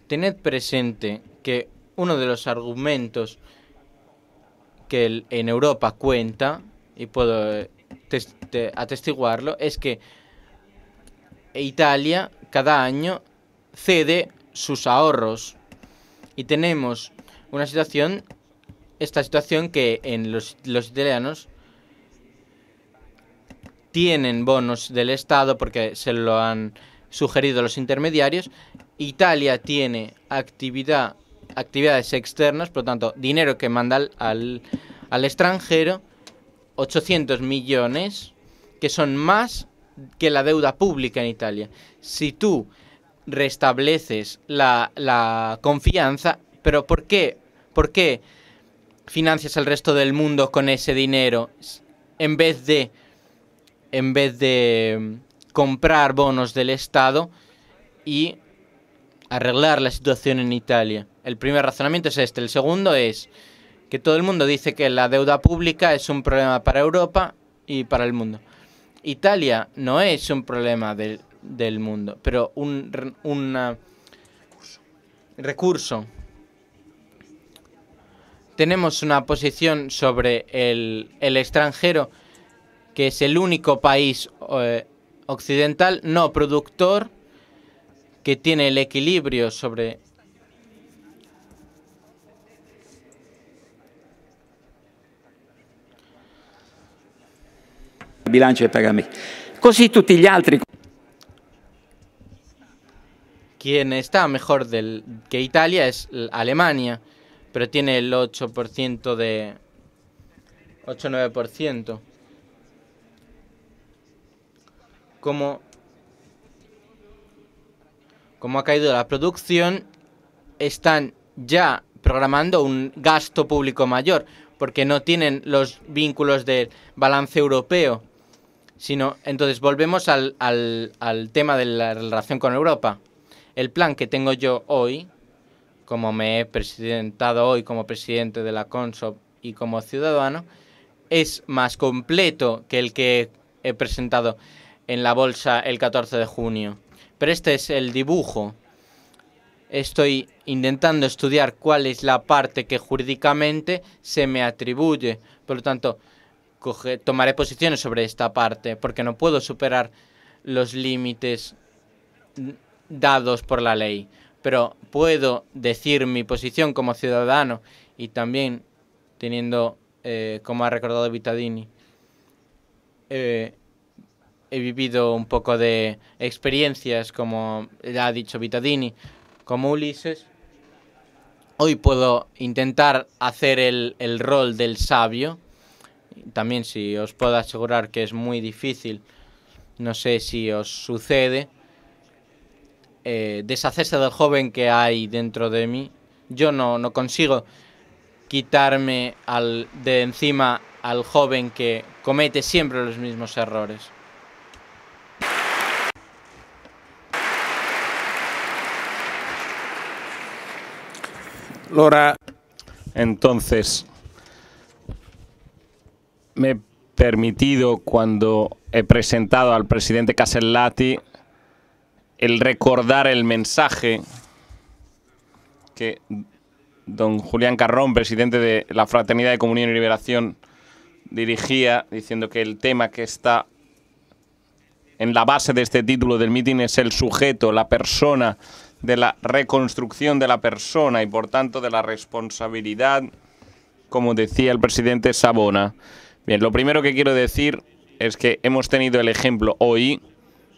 Tened presente que uno de los argumentos que en Europa cuenta, y puedo eh, atestiguarlo es que Italia cada año cede sus ahorros y tenemos una situación, esta situación que en los, los italianos tienen bonos del Estado porque se lo han sugerido los intermediarios. Italia tiene actividad, actividades externas, por lo tanto, dinero que manda al, al extranjero 800 millones, que son más que la deuda pública en Italia. Si tú restableces la, confianza, pero ¿por qué? ¿Por qué financias al resto del mundo con ese dinero en vez de en vez de mm, comprar bonos del Estado y arreglar la situación en Italia? El primer razonamiento es este, el segundo es que todo el mundo dice que la deuda pública es un problema para Europa y para el mundo. Italia no es un problema del, mundo, pero un recurso. Tenemos una posición sobre el, extranjero, que es el único país eh, occidental no productor que tiene el equilibrio sobre
bilancio de pagamenti. Così
Quien está mejor del, que Italia es Alemania, pero tiene el 8% de 8-9%. Como, como ha caído la producción, están ya programando un gasto público mayor, porque no tienen los vínculos del balance europeo. Sino, entonces, volvemos al, al, al tema de la relación con Europa. El plan que tengo yo hoy, como me he presentado hoy como presidente de la CONSOB y como ciudadano, es más completo que el que he presentado en la bolsa el 14 de junio. Pero este es el dibujo. Estoy intentando estudiar cuál es la parte que jurídicamente se me atribuye. Por lo tanto, tomaré posiciones sobre esta parte, porque no puedo superar los límites dados por la ley. Pero puedo decir mi posición como ciudadano y también teniendo, eh, como ha recordado Vitadini, eh, he vivido un poco de experiencias, como ha dicho Vitadini, como Ulises. Hoy puedo intentar hacer el rol del sabio también si os puedo asegurar que es muy difícil, no sé si os sucede, eh, deshacerse del joven que hay dentro de mí. Yo no, no consigo quitarme de encima al joven que comete siempre los mismos errores.
Lora, entonces, me he permitido cuando he presentado al presidente Casellati el recordar el mensaje que don Julián Carrón, presidente de la Fraternidad de Comunión y Liberación, dirigía diciendo que el tema que está en la base de este título del mitin es el sujeto, la persona, de la reconstrucción de la persona y por tanto de la responsabilidad, como decía el presidente Sabona. Bien, lo primero que quiero decir es que hemos tenido el ejemplo hoy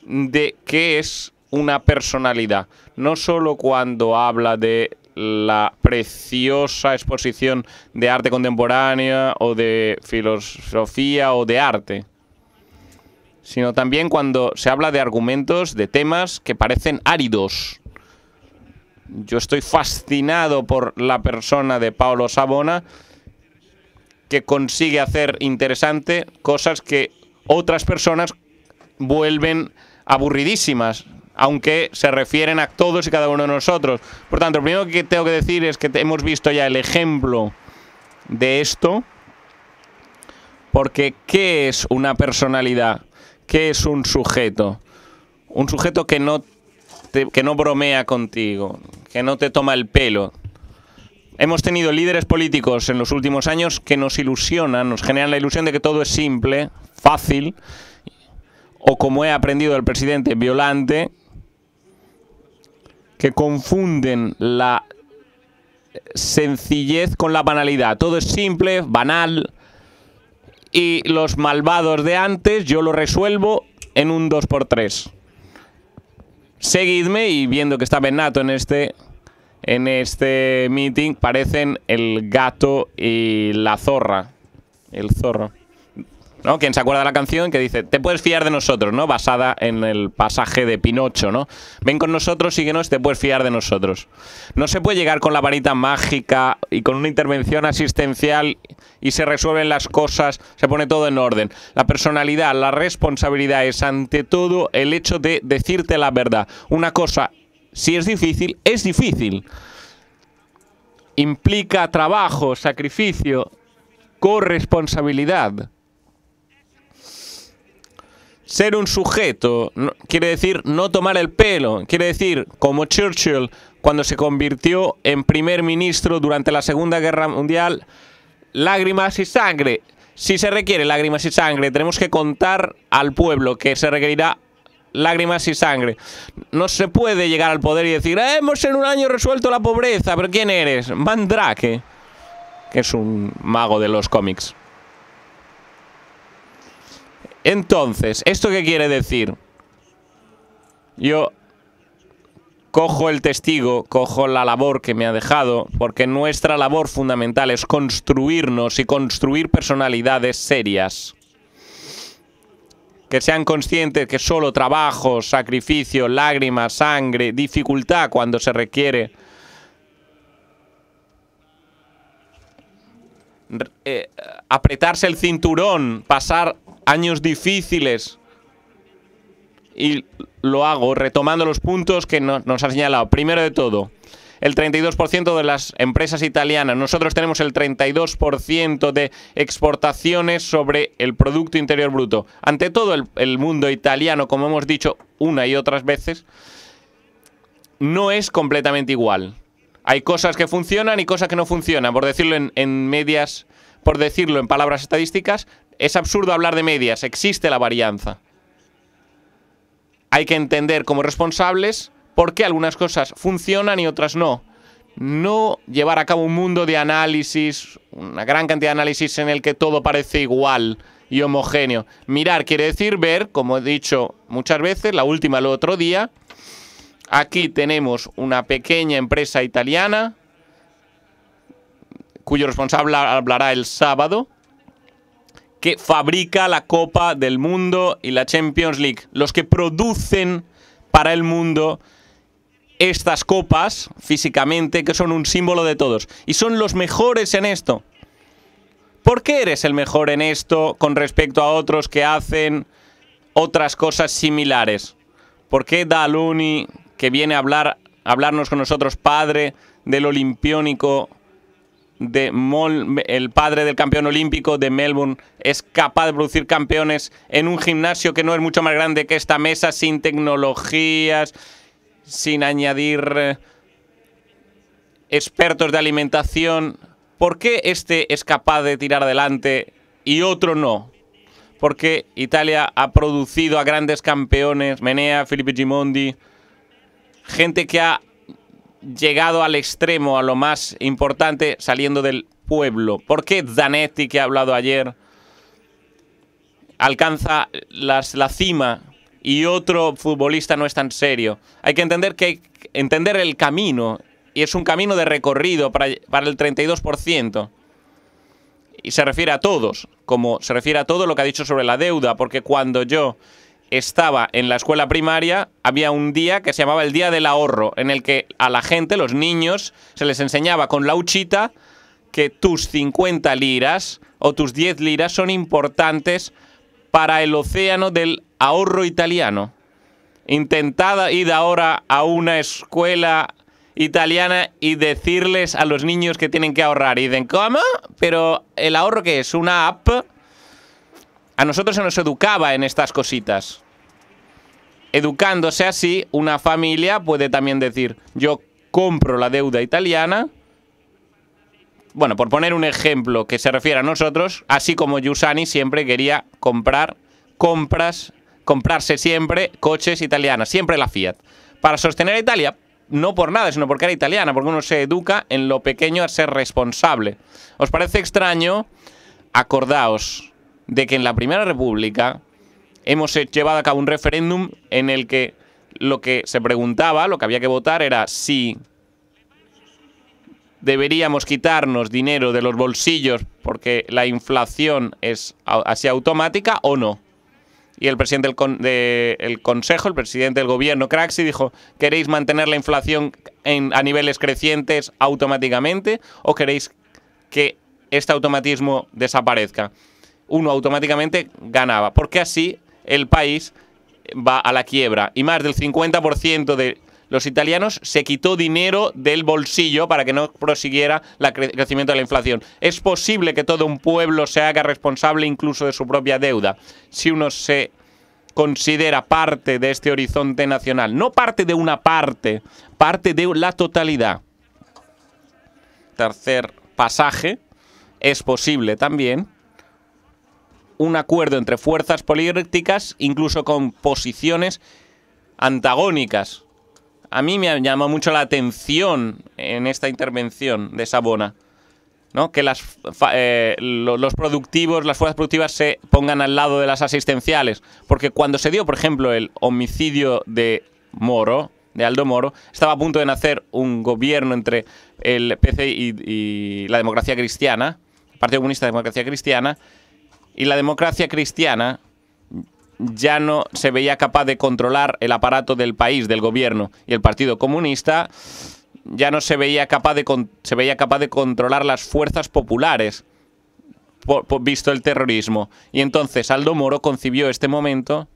de qué es una personalidad. No solo cuando habla de la preciosa exposición de arte contemporánea o de filosofía o de arte, sino también cuando se habla de argumentos, de temas que parecen áridos. Yo estoy fascinado por la persona de Paolo Sabona, que consigue hacer interesante cosas que otras personas vuelven aburridísimas, aunque se refieren a todos y cada uno de nosotros. Por tanto, lo primero que tengo que decir es que hemos visto ya el ejemplo de esto, porque ¿qué es una personalidad? ¿Qué es un sujeto? Un sujeto que no, que no bromea contigo, que no te toma el pelo, Hemos tenido líderes políticos en los últimos años que nos ilusionan, nos generan la ilusión de que todo es simple, fácil, o como he aprendido del presidente, violante, que confunden la sencillez con la banalidad. Todo es simple, banal, y los malvados de antes yo lo resuelvo en un 2x3. Seguidme y viendo que está Benato en este en este meeting parecen el gato y la zorra. El zorro. ¿No? Quien se acuerda de la canción que dice, te puedes fiar de nosotros, ¿no? Basada en el pasaje de Pinocho, ¿no? Ven con nosotros, síguenos, te puedes fiar de nosotros. No se puede llegar con la varita mágica y con una intervención asistencial y se resuelven las cosas, se pone todo en orden. La personalidad, la responsabilidad es ante todo el hecho de decirte la verdad. Una cosa si es difícil, es difícil. Implica trabajo, sacrificio, corresponsabilidad. Ser un sujeto quiere decir no tomar el pelo, quiere decir, como Churchill, cuando se convirtió en primer ministro durante la Segunda Guerra Mundial, lágrimas y sangre. Si se requiere lágrimas y sangre, tenemos que contar al pueblo que se requerirá lágrimas y sangre. No se puede llegar al poder y decir, hemos en un año resuelto la pobreza, pero ¿quién eres? Mandrake, que es un mago de los cómics. Entonces, ¿esto qué quiere decir? Yo cojo el testigo, cojo la labor que me ha dejado, porque nuestra labor fundamental es construirnos y construir personalidades serias que sean conscientes que solo trabajo, sacrificio, lágrimas, sangre, dificultad cuando se requiere, eh, apretarse el cinturón, pasar años difíciles. Y lo hago retomando los puntos que nos ha señalado. Primero de todo, el 32% de las empresas italianas. Nosotros tenemos el 32% de exportaciones sobre el Producto Interior Bruto. Ante todo el, mundo italiano, como hemos dicho una y otras veces, no es completamente igual. Hay cosas que funcionan y cosas que no funcionan. Por decirlo en, en, medias, por decirlo en palabras estadísticas, es absurdo hablar de medias. Existe la varianza. Hay que entender como responsables por qué algunas cosas funcionan y otras no. No llevar a cabo un mundo de análisis, una gran cantidad de análisis en el que todo parece igual y homogéneo. Mirar quiere decir ver, como he dicho muchas veces, la última el otro día. Aquí tenemos una pequeña empresa italiana cuyo responsable hablará el sábado, que fabrica la Copa del Mundo y la Champions League, los que producen para el mundo estas copas físicamente que son un símbolo de todos. Y son los mejores en esto. ¿Por qué eres el mejor en esto con respecto a otros que hacen otras cosas similares? ¿Por qué Daluni, que viene a hablar, hablarnos con nosotros, padre del olimpiónico, de Mol, el padre del campeón olímpico de Melbourne, es capaz de producir campeones en un gimnasio que no es mucho más grande que esta mesa, sin tecnologías, sin añadir eh, expertos de alimentación, ¿por qué este es capaz de tirar adelante y otro no? Porque Italia ha producido a grandes campeones, Menea, Felipe Gimondi, gente que ha llegado al extremo, a lo más importante, saliendo del pueblo. ¿Por qué Zanetti, que ha hablado ayer, alcanza las, la cima y otro futbolista no es tan serio. Hay que entender, que, entender el camino, y es un camino de recorrido para, para el 32%. Y se refiere a todos, como se refiere a todo lo que ha dicho sobre la deuda, porque cuando yo estaba en la escuela primaria, había un día que se llamaba el Día del Ahorro, en el que a la gente, los niños, se les enseñaba con la uchita que tus 50 liras o tus 10 liras son importantes para el océano del ahorro italiano, intentada ir ahora a una escuela italiana y decirles a los niños que tienen que ahorrar. Y dicen, ¿cómo? Pero el ahorro que es una app, a nosotros se nos educaba en estas cositas. Educándose así, una familia puede también decir, yo compro la deuda italiana. Bueno, por poner un ejemplo que se refiere a nosotros, así como Yusani siempre quería comprar compras comprarse siempre coches italianos, siempre la Fiat. Para sostener a Italia, no por nada, sino porque era italiana, porque uno se educa en lo pequeño a ser responsable. ¿Os parece extraño? Acordaos de que en la Primera República hemos llevado a cabo un referéndum en el que lo que se preguntaba, lo que había que votar era si deberíamos quitarnos dinero de los bolsillos porque la inflación es así automática o no y el presidente del Consejo, el presidente del Gobierno, Craxi, dijo, ¿queréis mantener la inflación en, a niveles crecientes automáticamente o queréis que este automatismo desaparezca? Uno automáticamente ganaba, porque así el país va a la quiebra y más del 50% de los italianos, se quitó dinero del bolsillo para que no prosiguiera el crecimiento de la inflación. Es posible que todo un pueblo se haga responsable incluso de su propia deuda, si uno se considera parte de este horizonte nacional, no parte de una parte, parte de la totalidad. Tercer pasaje, es posible también un acuerdo entre fuerzas políticas, incluso con posiciones antagónicas, a mí me llama mucho la atención en esta intervención de Sabona. ¿no? que las, eh, los productivos, las fuerzas productivas se pongan al lado de las asistenciales. Porque cuando se dio, por ejemplo, el homicidio de Moro, de Aldo Moro, estaba a punto de nacer un gobierno entre el PCI y, la democracia cristiana, el Partido Comunista de Democracia Cristiana, y la democracia cristiana ya no se veía capaz de controlar el aparato del país, del gobierno, y el Partido Comunista ya no se veía capaz de, se veía capaz de controlar las fuerzas populares, visto el terrorismo. Y entonces Aldo Moro concibió este momento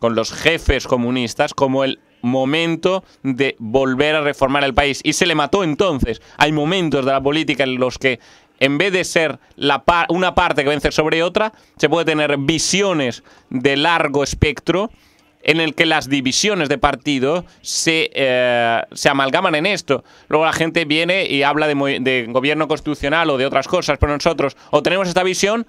con los jefes comunistas como el momento de volver a reformar el país. Y se le mató entonces. Hay momentos de la política en los que en vez de ser la una parte que vence sobre otra, se puede tener visiones de largo espectro en el que las divisiones de partido se, eh, se amalgaman en esto. Luego la gente viene y habla de, gobierno constitucional o de otras cosas, pero nosotros o tenemos esta visión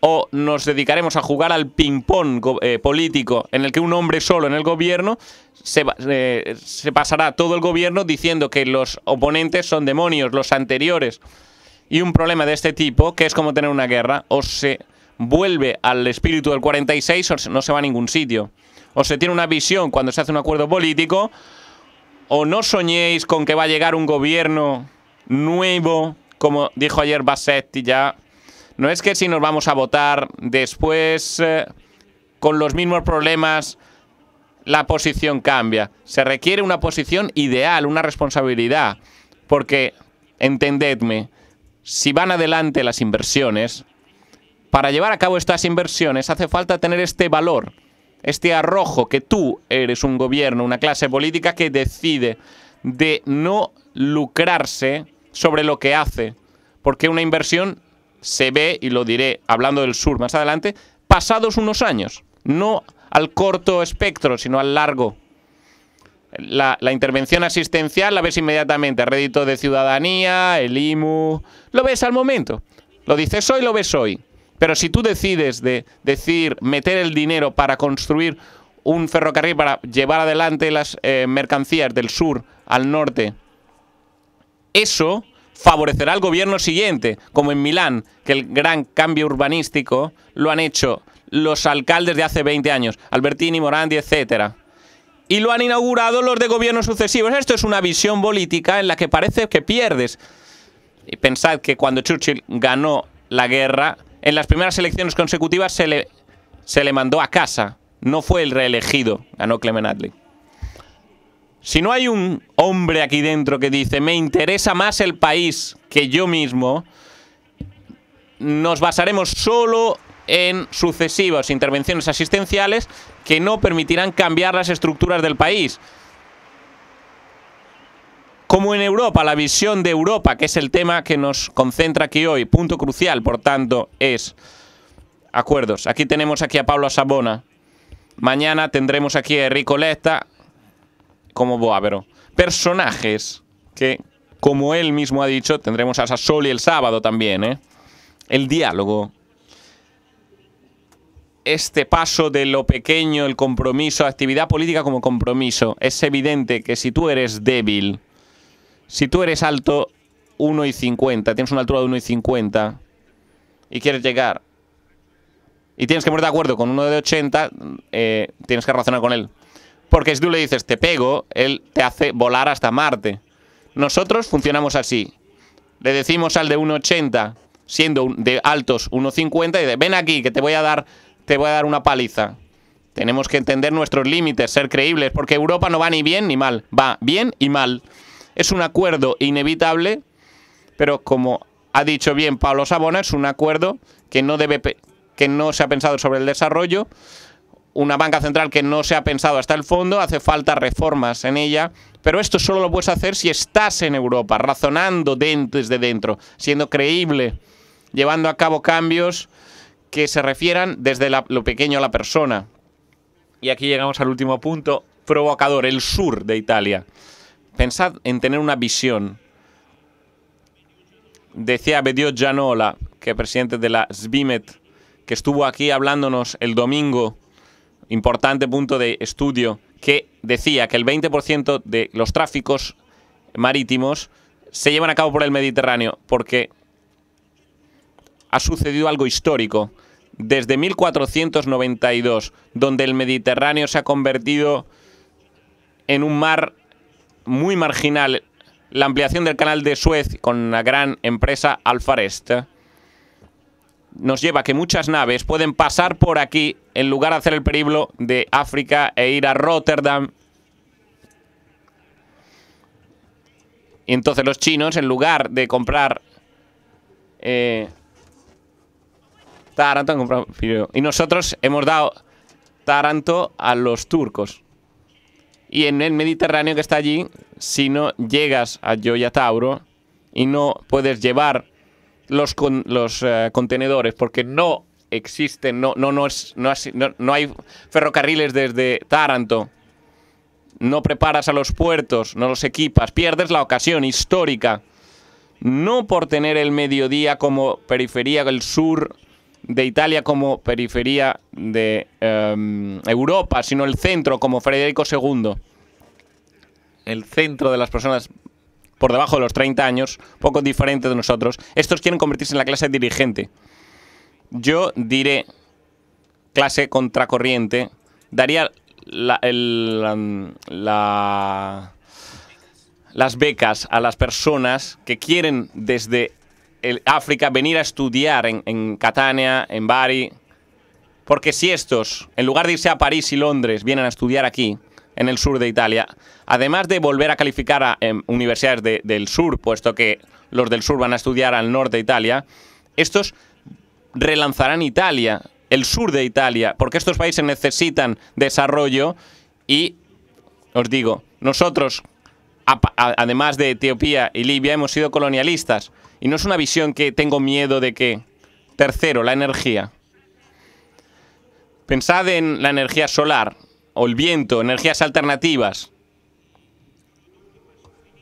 o nos dedicaremos a jugar al ping-pong eh, político en el que un hombre solo en el gobierno se, eh, se pasará todo el gobierno diciendo que los oponentes son demonios, los anteriores. Y un problema de este tipo, que es como tener una guerra, o se vuelve al espíritu del 46 o no se va a ningún sitio. O se tiene una visión cuando se hace un acuerdo político, o no soñéis con que va a llegar un gobierno nuevo, como dijo ayer Bassetti ya. No es que si nos vamos a votar después eh, con los mismos problemas la posición cambia. Se requiere una posición ideal, una responsabilidad, porque, entendedme, si van adelante las inversiones, para llevar a cabo estas inversiones hace falta tener este valor, este arrojo que tú eres un gobierno, una clase política que decide de no lucrarse sobre lo que hace, porque una inversión se ve, y lo diré hablando del sur más adelante, pasados unos años, no al corto espectro, sino al largo la, intervención asistencial la ves inmediatamente, rédito de ciudadanía, el IMU, lo ves al momento. Lo dices hoy, lo ves hoy. Pero si tú decides de decir meter el dinero para construir un ferrocarril para llevar adelante las eh, mercancías del sur al norte, eso favorecerá al gobierno siguiente, como en Milán, que el gran cambio urbanístico lo han hecho los alcaldes de hace 20 años, Albertini, Morandi, etcétera y lo han inaugurado los de gobiernos sucesivos. Esto es una visión política en la que parece que pierdes. Y pensad que cuando Churchill ganó la guerra, en las primeras elecciones consecutivas se le, se le mandó a casa. No fue el reelegido, ganó Clement Attlee. Si no hay un hombre aquí dentro que dice, me interesa más el país que yo mismo, nos basaremos solo en sucesivas intervenciones asistenciales que no permitirán cambiar las estructuras del país. Como en Europa, la visión de Europa, que es el tema que nos concentra aquí hoy, punto crucial, por tanto, es acuerdos. Aquí tenemos aquí a Pablo Sabona. Mañana tendremos aquí a Enrico Letta como Boávero. Personajes que, como él mismo ha dicho, tendremos a Sassoli el sábado también, ¿eh? El diálogo este paso de lo pequeño, el compromiso, actividad política como compromiso. Es evidente que si tú eres débil, si tú eres alto 1,50, tienes una altura de 1,50 y quieres llegar y tienes que poner de acuerdo con uno de 80, eh, tienes que razonar con él. Porque si tú le dices te pego, él te hace volar hasta Marte. Nosotros funcionamos así. Le decimos al de 1,80, siendo de altos 1,50, y de ven aquí que te voy a dar te voy a dar una paliza. Tenemos que entender nuestros límites, ser creíbles, porque Europa no va ni bien ni mal, va bien y mal. Es un acuerdo inevitable, pero como ha dicho bien Pablo Sabona, es un acuerdo que no debe que no se ha pensado sobre el desarrollo, una banca central que no se ha pensado hasta el fondo, hace falta reformas en ella, pero esto solo lo puedes hacer si estás en Europa, razonando desde dentro, siendo creíble, llevando a cabo cambios que se refieran desde lo pequeño a la persona. Y aquí llegamos al último punto, provocador, el sur de Italia. Pensad en tener una visión. Decía Bedio Gianola, que es presidente de la SBIMET, que estuvo aquí hablándonos el domingo, importante punto de estudio, que decía que el 20% de los tráficos marítimos se llevan a cabo por el Mediterráneo, porque ha sucedido algo histórico. Desde 1492, donde el Mediterráneo se ha convertido en un mar muy marginal, la ampliación del canal de Suez con la gran empresa Alfarest nos lleva a que muchas naves pueden pasar por aquí en lugar de hacer el periplo de África e ir a Rotterdam. Y entonces los chinos, en lugar de comprar eh, Taranto han comprado Y nosotros hemos dado Taranto a los turcos. Y en el Mediterráneo que está allí, si no llegas a Gioia Tauro y no puedes llevar los, los eh, contenedores porque no existen, no, no, no, es, no, hay ferrocarriles desde Taranto, no preparas a los puertos, no los equipas, pierdes la ocasión histórica. No por tener el mediodía como periferia, del sur de Italia como periferia de em, Europa, sino el centro, como Federico II. El centro de las personas por debajo de los 30 años, poco diferente de nosotros. Estos quieren convertirse en la clase dirigente. Yo diré clase contracorriente, daría la, las becas a las personas que quieren desde África venir a estudiar en, Catania, en Bari. Porque si estos, en lugar de irse a París y Londres, vienen a estudiar aquí, en el sur de Italia, además de volver a calificar a em, universidades del sur, puesto que los del sur van a estudiar al norte de Italia, estos relanzarán Italia, el sur de Italia, porque estos países necesitan desarrollo y, os digo, nosotros, además de Etiopía y Libia, hemos sido colonialistas. Y no es una visión que tengo miedo de que... Tercero, la energía. Pensad en la energía solar o el viento, energías alternativas.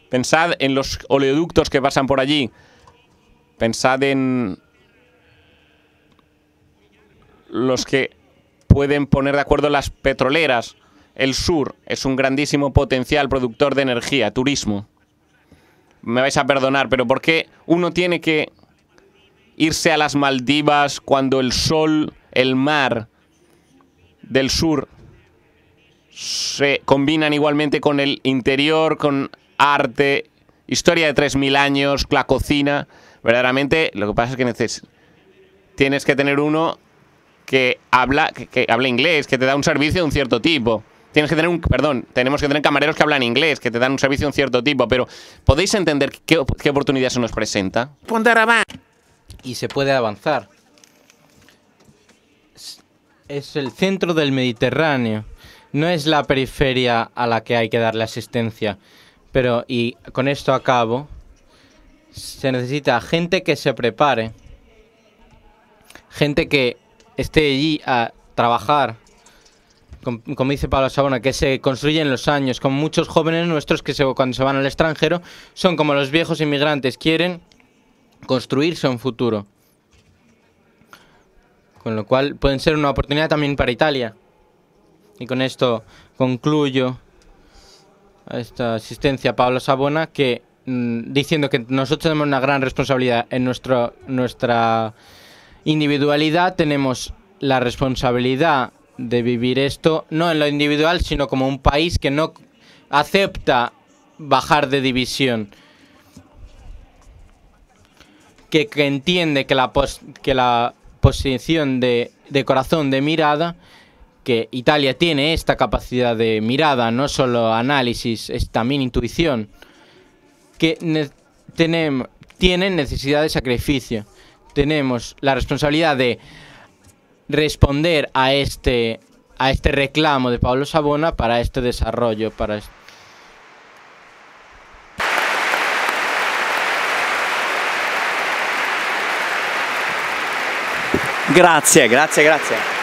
Pensad en los oleoductos que pasan por allí. Pensad en los que pueden poner de acuerdo las petroleras. El sur es un grandísimo potencial productor de energía, turismo me vais a perdonar, pero ¿por qué uno tiene que irse a las Maldivas cuando el sol, el mar del sur se combinan igualmente con el interior, con arte, historia de 3.000 años, la cocina? Verdaderamente, lo que pasa es que tienes que tener uno que habla, que habla inglés, que te da un servicio de un cierto tipo. Tienes que tener un, perdón, tenemos que tener camareros que hablan inglés, que te dan un servicio de un cierto tipo, pero ¿podéis entender qué, oportunidad se nos presenta? Y se puede avanzar.
Es el centro del Mediterráneo. No es la periferia a la que hay que darle asistencia. Pero, y con esto a cabo... se necesita gente que se prepare. Gente que esté allí a trabajar como dice Pablo Sabona, que se construyen los años, con muchos jóvenes nuestros que se, cuando se van al extranjero son como los viejos inmigrantes, quieren construirse un futuro. Con lo cual pueden ser una oportunidad también para Italia. Y con esto concluyo esta asistencia a Pablo Sabona que mm, diciendo que nosotros tenemos una gran responsabilidad en nuestro, nuestra individualidad, tenemos la responsabilidad de vivir esto, no en lo individual, sino como un país que no acepta bajar de división. Que, entiende que la, que la posición de, de corazón de mirada, que Italia tiene esta capacidad de mirada, no solo análisis, es también intuición, que ...tenemos... tienen necesidad de sacrificio. Tenemos la responsabilidad de responder a este a este reclamo de Pablo Sabona para este desarrollo, para gracias,